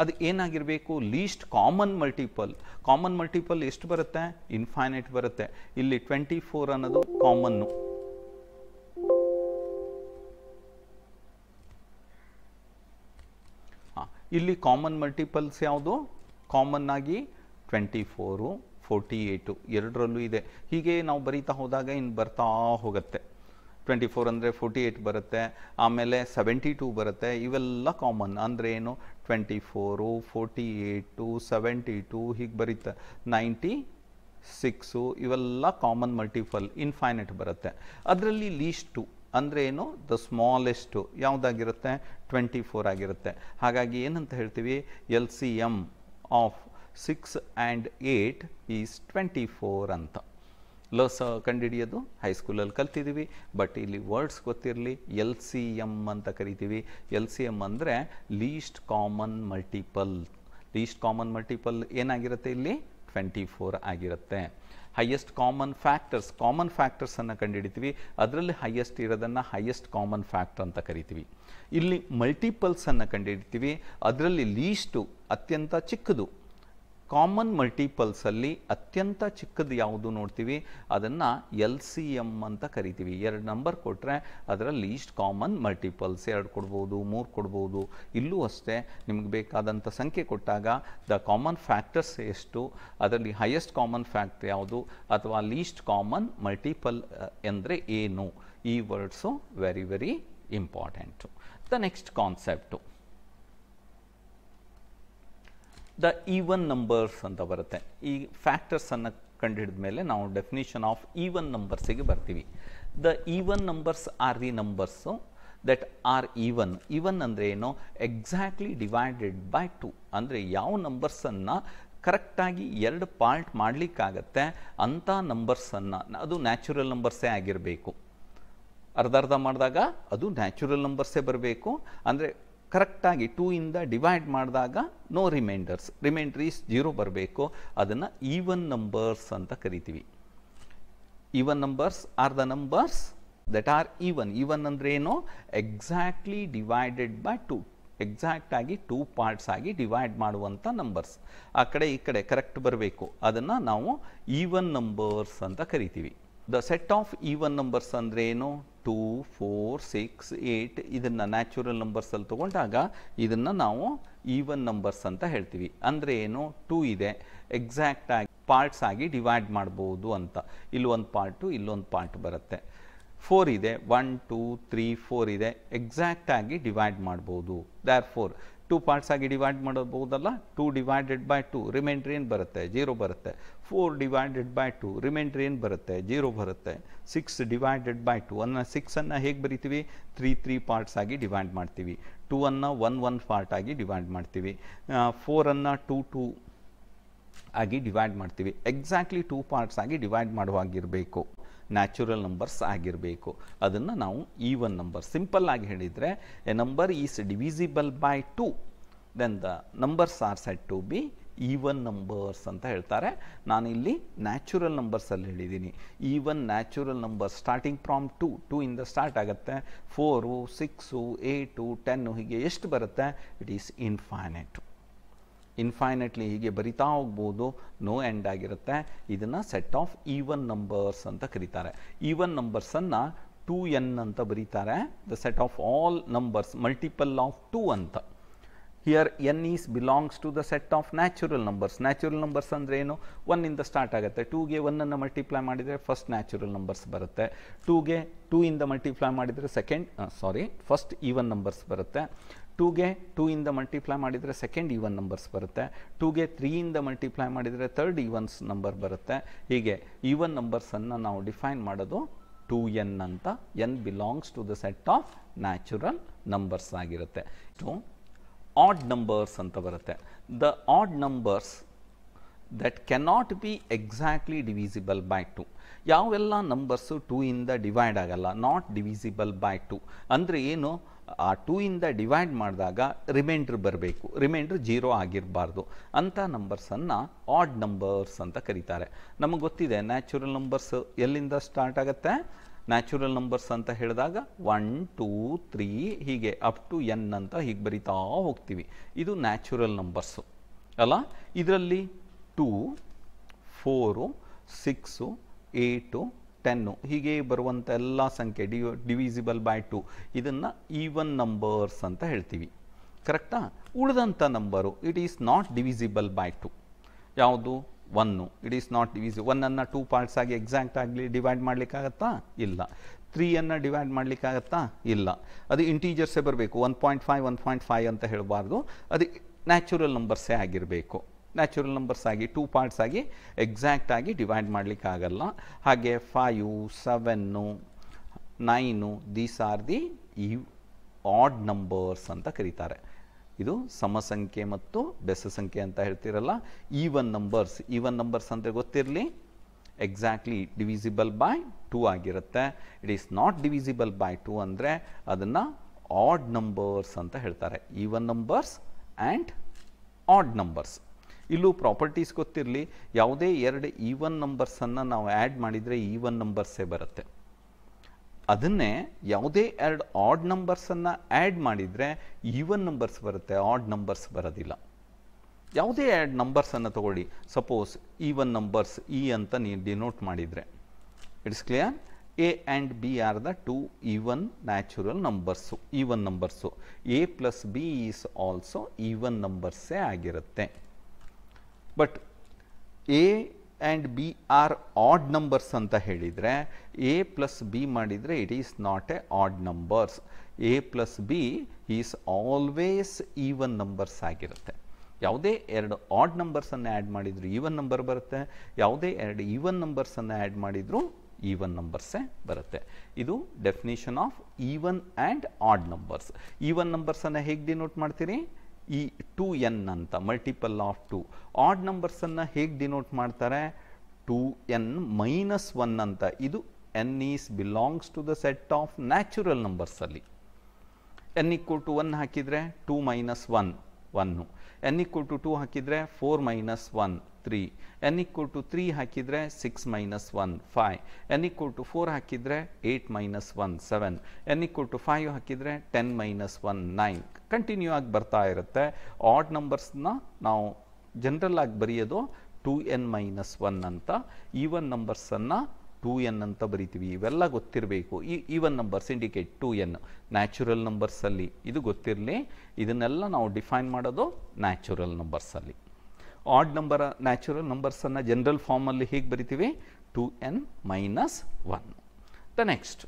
ಅದು ಏನಾಗಿರಬೇಕು least common multiple common multiple ಎಷ್ಟು ಬರುತ್ತೆ ಇನ್ಫೈನೈಟ್ ಬರುತ್ತೆ ಇಲ್ಲಿ ಟ್ವೆಂಟಿ ಫೋರ್ ಅನ್ನೋದು ಕಾಮನ್ನು ಇಲ್ಲಿ ಕಾಮನ್ ಮಲ್ಟಿಪಲ್ಸ್ ಯಾವುದು ಕಾಮನ್ ಆಗಿ ಟ್ವೆಂಟಿ ಫೋರು ಫೋರ್ಟಿ ಏಯ್ಟು ಎರಡರಲ್ಲೂ ಇದೆ ಹೀಗೆ ನಾವು ಬರೀತಾ ಹೋದಾಗ ಇನ್ನು ಬರ್ತಾ ಹೋಗುತ್ತೆ ಟ್ವೆಂಟಿ ಫೋರ್ ಅಂದರೆ ಫೋರ್ಟಿ ಏಯ್ಟ್ ಬರುತ್ತೆ ಆಮೇಲೆ ಸೆವೆಂಟಿ ಟೂ ಬರುತ್ತೆ ಇವೆಲ್ಲ ಕಾಮನ್ ಅಂದರೆ ಏನು twenty four forty eight seventy two ಹೀಗೆ ಬರೀತಾ ನೈಂಟಿ ಸಿಕ್ಸು ಇವೆಲ್ಲ ಕಾಮನ್ ಮಲ್ಟಿಫಲ್ ಇನ್ಫೈನೆಟ್ ಬರುತ್ತೆ ಅದರಲ್ಲಿ ಲೀಸ್ಟು ಅಂದರೆ ಏನು ದ ಸ್ಮಾಲೆಸ್ಟು ಯಾವುದಾಗಿರುತ್ತೆ ಟ್ವೆಂಟಿ ಫೋರ್ ಆಗಿರುತ್ತೆ ಹಾಗಾಗಿ ಏನಂತ ಹೇಳ್ತೀವಿ L C M of six and eight is twenty four ಅಂತ ಲಸ ಕಂಡುಹಿಡಿಯೋದು ಹೈಸ್ಕೂಲಲ್ಲಿ ಕಲ್ತಿದ್ದೀವಿ ಬಟ್ ಇಲ್ಲಿ ವರ್ಡ್ಸ್ ಗೊತ್ತಿರಲಿ ಎಲ್ ಸಿ ಎಮ್ ಅಂತ ಕರಿತೀವಿ ಎಲ್ ಸಿ ಎಮ್ ಅಂದರೆ least common multiple least common multiple ಏನಾಗಿರುತ್ತೆ ಇಲ್ಲಿ ಟ್ವೆಂಟಿ ಫೋರ್ ಆಗಿರುತ್ತೆ ಹೈಯೆಸ್ಟ್ ಕಾಮನ್ ಫ್ಯಾಕ್ಟರ್ಸ್ ಕಾಮನ್ ಫ್ಯಾಕ್ಟರ್ಸನ್ನು ಕಂಡುಹಿಡಿತೀವಿ ಅದರಲ್ಲಿ ಹೈಯೆಸ್ಟ್ ಇರೋದನ್ನು ಹೈಯೆಸ್ಟ್ ಕಾಮನ್ ಫ್ಯಾಕ್ಟರ್ ಅಂತ ಕರಿತೀವಿ ಇಲ್ಲಿ ಮಲ್ಟಿಪಲ್ಸನ್ನು ಕಂಡುಹಿಡಿತೀವಿ ಅದರಲ್ಲಿ ಲೀಸ್ಟು ಅತ್ಯಂತ ಚಿಕ್ಕದು ಕಾಮನ್ ಮಲ್ಟಿಪಲ್ಸಲ್ಲಿ ಅತ್ಯಂತ ಚಿಕ್ಕದು ಯಾವುದು ನೋಡ್ತೀವಿ ಅದನ್ನು ಎಲ್ ಸಿ ಎಮ್ ಅಂತ ಕರಿತೀವಿ ಎರಡು ನಂಬರ್ ಕೊಟ್ಟರೆ ಅದರಲ್ಲಿ ಲೀಸ್ಟ್ ಕಾಮನ್ ಮಲ್ಟಿಪಲ್ಸ್ ಎರಡು ಕೊಡ್ಬೋದು ಮೂರು ಕೊಡ್ಬೋದು ಇಲ್ಲೂ ಅಷ್ಟೇ ನಿಮಗೆ ಬೇಕಾದಂಥ ಸಂಖ್ಯೆ ಕೊಟ್ಟಾಗ ದ ಕಾಮನ್ ಫ್ಯಾಕ್ಟರ್ಸ್ ಎಷ್ಟು ಅದರಲ್ಲಿ ಹೈಯೆಸ್ಟ್ ಕಾಮನ್ ಫ್ಯಾಕ್ಟರ್ ಯಾವುದು ಅಥವಾ ಲೀಸ್ಟ್ ಕಾಮನ್ ಮಲ್ಟಿಪಲ್ ಎಂದರೆ ಏನು ಈ words very very important the next concept the even numbers ಅಂತ ಬರುತ್ತೆ ಈ ಫ್ಯಾಕ್ಟರ್ಸನ್ನು ಕಂಡುಹಿಡಿದ ಮೇಲೆ ನಾವು ಡೆಫಿನೇಷನ್ ಆಫ್ ಈವನ್ ನಂಬರ್ಸಿಗೆ ಬರ್ತೀವಿ the even numbers are the numbers that are even even ಅಂದರೆ ಏನು ಎಕ್ಸಾಕ್ಟ್ಲಿ ಡಿವೈಡೆಡ್ ಬೈ ಟು ಅಂದರೆ ಯಾವ ನಂಬರ್ಸನ್ನು ಕರೆಕ್ಟಾಗಿ ಎರಡು ಪಾರ್ಟ್ ಮಾಡಲಿಕ್ಕಾಗತ್ತೆ ಅಂಥ ನಂಬರ್ಸನ್ನು ಅದು ನ್ಯಾಚುರಲ್ ನಂಬರ್ಸೇ ಆಗಿರಬೇಕು ಅರ್ಧ ಅರ್ಧ ಮಾಡಿದಾಗ ಅದು ನ್ಯಾಚುರಲ್ ನಂಬರ್ಸೇ ಬರಬೇಕು ಅಂದರೆ ಕರೆಕ್ಟಾಗಿ ಟೂ ಇಂದ ಡಿವೈಡ್ ಮಾಡಿದಾಗ ನೋ ರಿಮೈಂಡರ್ಸ್ ರಿಮೈಂಡ್ರೀಸ್ ಜೀರೋ ಬರಬೇಕು ಅದನ್ನು ಈವನ್ ನಂಬರ್ಸ್ ಅಂತ ಕರಿತೀವಿ even numbers are the numbers that are even even ಅಂದ್ರೆ ಏನು ಎಕ್ಸಾಕ್ಟ್ಲಿ ಡಿವೈಡೆಡ್ ಬೈ ಎಕ್ಸಾಕ್ಟ್ ಆಗಿ ಟೂ ಪಾರ್ಟ್ಸ್ ಆಗಿ ಡಿವೈಡ್ ಮಾಡುವಂಥ ನಂಬರ್ಸ್ ಆ ಕಡೆ ಈ ಕಡೆ ಕರೆಕ್ಟ್ ಬರಬೇಕು ಅದನ್ನು ನಾವು ಈವನ್ ನಂಬರ್ಸ್ ಅಂತ ಕರಿತೀವಿ the set of even numbers ಅಂದರೆ ಏನು ಟೂ ಫೋರ್ ಸಿಕ್ಸ್ ಏಯ್ಟ್ ಇದನ್ನು ನ್ಯಾಚುರಲ್ ನಂಬರ್ಸಲ್ಲಿ ತೊಗೊಂಡಾಗ ಇದನ್ನು ನಾವು ಈವನ್ ನಂಬರ್ಸ್ ಅಂತ ಹೇಳ್ತೀವಿ ಅಂದರೆ ಏನು ಟೂ ಇದೆ ಆಗಿ ಪಾರ್ಟ್ಸ್ ಆಗಿ ಡಿವೈಡ್ ಮಾಡ್ಬೋದು ಅಂತ ಇಲ್ಲೊಂದು ಪಾರ್ಟು ಇಲ್ಲೊಂದು ಪಾರ್ಟ್ ಬರುತ್ತೆ ಫೋರ್ ಇದೆ ಒನ್ ಟೂ ತ್ರೀ ಫೋರ್ ಇದೆ ಆಗಿ ಡಿವೈಡ್ ಮಾಡ್ಬೋದು ದ್ಯಾರ್ ಫೋರ್ ಟೂ ಪಾರ್ಟ್ಸ್ ಆಗಿ ಡಿವೈಡ್ ಮಾಡಬಹುದಲ್ಲ two divided by two remainder ಏನು ಬರುತ್ತೆ ಜೀರೋ ಬರುತ್ತೆ four divided by two remainder ಏನು ಬರುತ್ತೆ ಜೀರೋ ಬರುತ್ತೆ ಸಿಕ್ಸ್ ಡಿವೈಡೆಡ್ ಬೈ ಟು ಅನ್ನ ಸಿಕ್ಸನ್ನು ಹೇಗೆ ಬರಿತೀವಿ ತ್ರೀ ತ್ರೀ ಪಾರ್ಟ್ಸ್ ಆಗಿ ಡಿವೈಡ್ ಮಾಡ್ತೀವಿ ಟೂ ಅನ್ನು ಒನ್ ಒನ್ ಪಾರ್ಟ್ ಆಗಿ ಡಿವೈಡ್ ಮಾಡ್ತೀವಿ ಫೋರನ್ನು ಟೂ ಟೂ ಆಗಿ ಡಿವೈಡ್ ಮಾಡ್ತೀವಿ ಎಕ್ಸಾಕ್ಟ್ಲಿ ಟೂ ಪಾರ್ಟ್ಸ್ ಆಗಿ ಡಿವೈಡ್ ಮಾಡುವಾಗಿರಬೇಕು ನ್ಯಾಚುರಲ್ ನಂಬರ್ಸ್ ಆಗಿರಬೇಕು ಅದನ್ನು ನಾವು ಈ ಒನ್ ನಂಬರ್ ಸಿಂಪಲ್ ಆಗಿ ಹೇಳಿದರೆ a number is divisible by two then the numbers are said to be even numbers ಅಂತ ಹೇಳ್ತಾರೆ ನಾನಿಲ್ಲಿ ನ್ಯಾಚುರಲ್ ನಂಬರ್ಸಲ್ಲಿ ಹೇಳಿದ್ದೀನಿ even natural numbers starting from two two ಇಂದ ಸ್ಟಾರ್ಟ್ ಆಗುತ್ತೆ ಫೋರು ಸಿಕ್ಸು ಏಟು ಟೆನ್ನು ಹೀಗೆ ಎಷ್ಟು ಬರುತ್ತೆ ಇಟ್ ಈಸ್ ಇನ್ಫೈನೆಟ್ ಇನ್ಫೈನೆಟ್ಲಿ ಹೀಗೆ ಬರಿತಾ ಹೋಗ್ಬೋದು ನೋ ಎಂಡ್ ಆಗಿರುತ್ತೆ ಇದನ್ನು ಸೆಟ್ ಆಫ್ ಈವನ್ ನಂಬರ್ಸ್ ಅಂತ ಕರೀತಾರೆ ಈವನ್ ನಂಬರ್ಸನ್ನು ಟೂ ಎನ್ ಅಂತ ಬರೀತಾರೆ the set of all numbers multiple of two ಅಂತ here N is belongs to the set of natural numbers natural numbers ಅಂದರೆ ಏನು 1 ಇಂದ ಸ್ಟಾರ್ಟ್ ಆಗುತ್ತೆ 2 ಗೆ 1 ಅನ್ನು ಮಲ್ಟಿಪ್ಲೈ ಮಾಡಿದರೆ ಫಸ್ಟ್ ನ್ಯಾಚುರಲ್ ನಂಬರ್ಸ್ ಬರುತ್ತೆ 2 ಗೆ 2 ಇಂದ ಮಲ್ಟಿಪ್ಲೈ ಮಾಡಿದರೆ second sorry first even numbers ಬರುತ್ತೆ 2 ಗೆ 2 ಇಂದ ಮಲ್ಟಿಪ್ಲೈ ಮಾಡಿದರೆ ಸೆಕೆಂಡ್ ಈವನ್ ನಂಬರ್ಸ್ ಬರುತ್ತೆ 2 ಗೆ 3 ಇಂದ ಮಲ್ಟಿಪ್ಲೈ ಮಾಡಿದರೆ ಥರ್ಡ್ ಇವನ್ಸ್ ನಂಬರ್ ಬರುತ್ತೆ ಹೀಗೆ ಇವನ್ ನಂಬರ್ಸನ್ನು ನಾವು ಡಿಫೈನ್ ಮಾಡೋದು ಟೂ ಎನ್ ಅಂತ N belongs to the set of natural numbers ಆಗಿರುತ್ತೆ ಆಡ್ ನಂಬರ್ಸ್ ಅಂತ ಬರುತ್ತೆ the odd numbers that cannot be exactly divisible by two ಯಾವೆಲ್ಲ ನಂಬರ್ಸು 2 ಇಂದ ಡಿವೈಡ್ ಆಗಲ್ಲ ನಾಟ್ ಡಿವಿಸಿಬಲ್ ಬೈ ಟು ಅಂದರೆ ಏನು ಆ 2 ಇಂದ ಡಿವೈಡ್ ಮಾಡಿದಾಗ ರಿಮೈಂಡರ್ ಬರಬೇಕು ರಿಮೈಂಡ್ರ್ ಜೀರೋ ಆಗಿರಬಾರ್ದು ಅಂಥ ನಂಬರ್ಸನ್ನು ಆಡ್ ನಂಬರ್ಸ್ ಅಂತ ಕರೀತಾರೆ ನಮಗೆ ಗೊತ್ತಿದೆ ನ್ಯಾಚುರಲ್ ನಂಬರ್ಸ್ ಎಲ್ಲಿಂದ ಸ್ಟಾರ್ಟ್ ಆಗುತ್ತೆ ನ್ಯಾಚುರಲ್ ನಂಬರ್ಸ್ ಅಂತ ಹೇಳಿದಾಗ ಒನ್ ಟೂ ತ್ರೀ ಹೀಗೆ ಅಪ್ ಟು ಎನ್ ಅಂತ ಹೀಗೆ ಬರಿತಾ ಹೋಗ್ತೀವಿ ಇದು ನ್ಯಾಚುರಲ್ ನಂಬರ್ಸು ಅಲ್ಲ ಇದರಲ್ಲಿ two four six eight ten ಹೀಗೆ ಬರುವಂಥ ಎಲ್ಲ ಸಂಖ್ಯೆ ಡಿ ಡಿವಿಸಿಬಲ್ ಬೈ ಟು ಇದನ್ನು ಈವನ್ ನಂಬರ್ಸ್ ಅಂತ ಹೇಳ್ತೀವಿ ಕರೆಕ್ಟಾ ಉಳಿದಂಥ number it is not divisible by two ಯಾವುದು one it is not easy ಒನ್ನನ್ನು ಟೂ ಪಾರ್ಟ್ಸ್ ಆಗಿ ಎಕ್ಸಾಕ್ಟ್ ಆಗಲಿ ಡಿವೈಡ್ ಮಾಡಲಿಕ್ಕಾಗತ್ತಾ ಇಲ್ಲ ತ್ರೀಯನ್ನು ಡಿವೈಡ್ ಮಾಡಲಿಕ್ಕಾಗತ್ತಾ ಇಲ್ಲ ಅದು ಇಂಟೀಜರ್ಸೇ ಬರಬೇಕು one point five one point five ಅಂತ ಹೇಳಬಾರ್ದು ಅದು ನ್ಯಾಚುರಲ್ ನಂಬರ್ಸೇ ಆಗಿರಬೇಕು ನ್ಯಾಚುರಲ್ ನಂಬರ್ಸ್ ಆಗಿ ಟೂ ಪಾರ್ಟ್ಸ್ ಆಗಿ ಎಕ್ಸಾಕ್ಟ್ ಆಗಿ ಡಿವೈಡ್ ಮಾಡಲಿಕ್ಕಾಗಲ್ಲ ಹಾಗೆ five seven nine these are the ಈ ಆಡ್ ನಂಬರ್ಸ್ ಅಂತ ಕರೀತಾರೆ ಇದು ಸಮಸಂಖ್ಯೆ ಮತ್ತು ಬೆಸ ಸಂಖ್ಯೆ ಅಂತ ಹೇಳ್ತಿರಲ್ಲ ಈವನ್ ನಂಬರ್ಸ್ ಈವನ್ ನಂಬರ್ಸ್ ಅಂದರೆ ಗೊತ್ತಿರಲಿ ಎಕ್ಸಾಕ್ಟ್ಲಿ ಡಿವಿಸಿಬಲ್ ಬೈ ಟೂ ಆಗಿರುತ್ತೆ it is not divisible by two ಅಂದರೆ ಅದನ್ನು ಆಡ್ ನಂಬರ್ಸ್ ಅಂತ ಹೇಳ್ತಾರೆ even numbers and odd numbers ಇಲ್ಲೂ ಪ್ರಾಪರ್ಟೀಸ್ ಗೊತ್ತಿರಲಿ ಯಾವುದೇ ಎರಡು ಈವನ್ ನಂಬರ್ಸನ್ನು ನಾವು ಆ್ಯಡ್ ಮಾಡಿದರೆ ಈವನ್ ನಂಬರ್ಸೇ ಬರುತ್ತೆ ಅದನ್ನೇ ಯಾವುದೇ ಎರಡು ಆಡ್ ನಂಬರ್ಸನ್ನು ಆ್ಯಡ್ ಮಾಡಿದರೆ ಈವನ್ ನಂಬರ್ಸ್ ಬರುತ್ತೆ ಆಡ್ ನಂಬರ್ಸ್ ಬರೋದಿಲ್ಲ ಯಾವುದೇ ಎರಡು ನಂಬರ್ಸನ್ನು ತಗೊಳ್ಳಿ ಸಪೋಸ್ ಈವನ್ ನಂಬರ್ಸ್ ಇ ಅಂತ ನೀವು ಡಿನೋಟ್ ಮಾಡಿದರೆ it's clear A and B are the two even natural numbers even numbers A plus B is also even ನಂಬರ್ಸೇ ಆಗಿರುತ್ತೆ but A and B are odd numbers ಅಂತ ಹೇಳಿದರೆ A plus B ಮಾಡಿದರೆ it is not a odd numbers A plus B is always even numbers ಆಗಿರುತ್ತೆ ಯಾವುದೇ ಎರಡು odd ನಂಬರ್ಸನ್ನು add ಮಾಡಿದ್ರು ಈವನ್ ನಂಬರ್ ಬರುತ್ತೆ ಯಾವುದೇ ಎರಡು ಈವನ್ ನಂಬರ್ಸನ್ನು ಆ್ಯಡ್ ಮಾಡಿದ್ರು ಈವನ್ ನಂಬರ್ಸೇ ಬರುತ್ತೆ ಇದು definition of even and odd numbers even ನಂಬರ್ಸನ್ನು ಹೇಗೆ ಡಿನೋಟ್ ಮಾಡ್ತೀರಿ ಈ ಟು ಎನ್ ಅಂತ ಮಲ್ಟಿಪಲ್ ಆಫ್ ಟು ಆಡ್ ನಂಬರ್ಸನ್ನು ಹೇಗೆ ಡಿನೋಟ್ ಮಾಡ್ತಾರೆ ಟು ಎನ್ ಮೈನಸ್ ಒನ್ ಅಂತ ಇದು N is belongs to the set of natural ನಂಬರ್ಸಲ್ಲಿ ಎನ್ ಇಕ್ವಲ್ ಟು ಒನ್ ಹಾಕಿದರೆ two minus one one N equal to two ಹಾಕಿದರೆ four minus one three N equal to three ಹಾಕಿದರೆ six minus one five N equal to four ಹಾಕಿದರೆ eight minus one seven N equal to five ಹಾಕಿದರೆ ten minus one nine continue ಆಗಿ ಬರ್ತಾ ಇರುತ್ತೆ odd ನಂಬರ್ಸ್ನ ನಾವು general ಆಗಿ ಬರೆಯೋದು ಟು ಎನ್ ಮೈನಸ್ ಒನ್ ಅಂತ ಈವನ್ ನಂಬರ್ಸನ್ನು ಟು ಎನ್ ಅಂತ ಬರಿತೀವಿ ಇವೆಲ್ಲ ಗೊತ್ತಿರಬೇಕು ಈ even numbers indicate two N natural ನಂಬರ್ಸಲ್ಲಿ ಇದು ಗೊತ್ತಿರಲಿ ಇದನ್ನೆಲ್ಲ ನಾವು ಡಿಫೈನ್ ಮಾಡೋದು ನ್ಯಾಚುರಲ್ ನಂಬರ್ಸಲ್ಲಿ ಆಡ್ ನಂಬರ್ ನ್ಯಾಚುರಲ್ ನಂಬರ್ಸನ್ನು ಜನರಲ್ ಫಾರ್ಮಲ್ಲಿ ಹೀಗೆ ಬರಿತೀವಿ two N minus one the next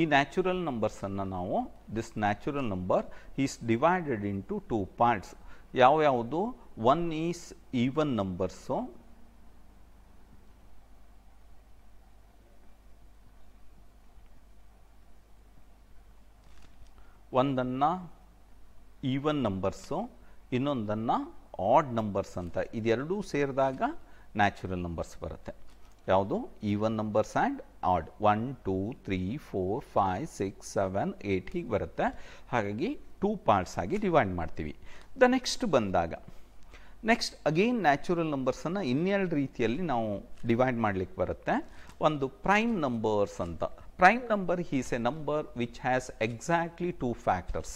ಈ ನ್ಯಾಚುರಲ್ ನಂಬರ್ಸನ್ನು ನಾವು this natural number is divided into two parts ಯಾವ್ಯಾವುದು ಒನ್ ಈಸ್ ಈವನ್ ನಂಬರ್ಸು ಒಂದನ್ನು ಈವನ್ ನಂಬರ್ಸು ಇನ್ನೊಂದನ್ನು ಆಡ್ ನಂಬರ್ಸ್ ಅಂತ ಇದೆರಡೂ ಸೇರಿದಾಗ ನ್ಯಾಚುರಲ್ ನಂಬರ್ಸ್ ಬರುತ್ತೆ ಯಾವುದು even numbers and odd one two three four five six seven eight ಹೀಗೆ ಬರುತ್ತೆ ಹಾಗಾಗಿ ಟೂ ಪಾರ್ಟ್ಸ್ ಆಗಿ ಡಿವೈಡ್ ಮಾಡ್ತೀವಿ ದ ನೆಕ್ಸ್ಟ್ ಬಂದಾಗ ನೆಕ್ಸ್ಟ್ ಅಗೇನ್ ನ್ಯಾಚುರಲ್ ನಂಬರ್ಸನ್ನು ಇನ್ನೆರಡು ರೀತಿಯಲ್ಲಿ ನಾವು ಡಿವೈಡ್ ಮಾಡಲಿಕ್ಕೆ ಬರುತ್ತೆ ಒಂದು ಪ್ರೈಮ್ ನಂಬರ್ಸ್ ಅಂತ prime number is a number which has exactly two factors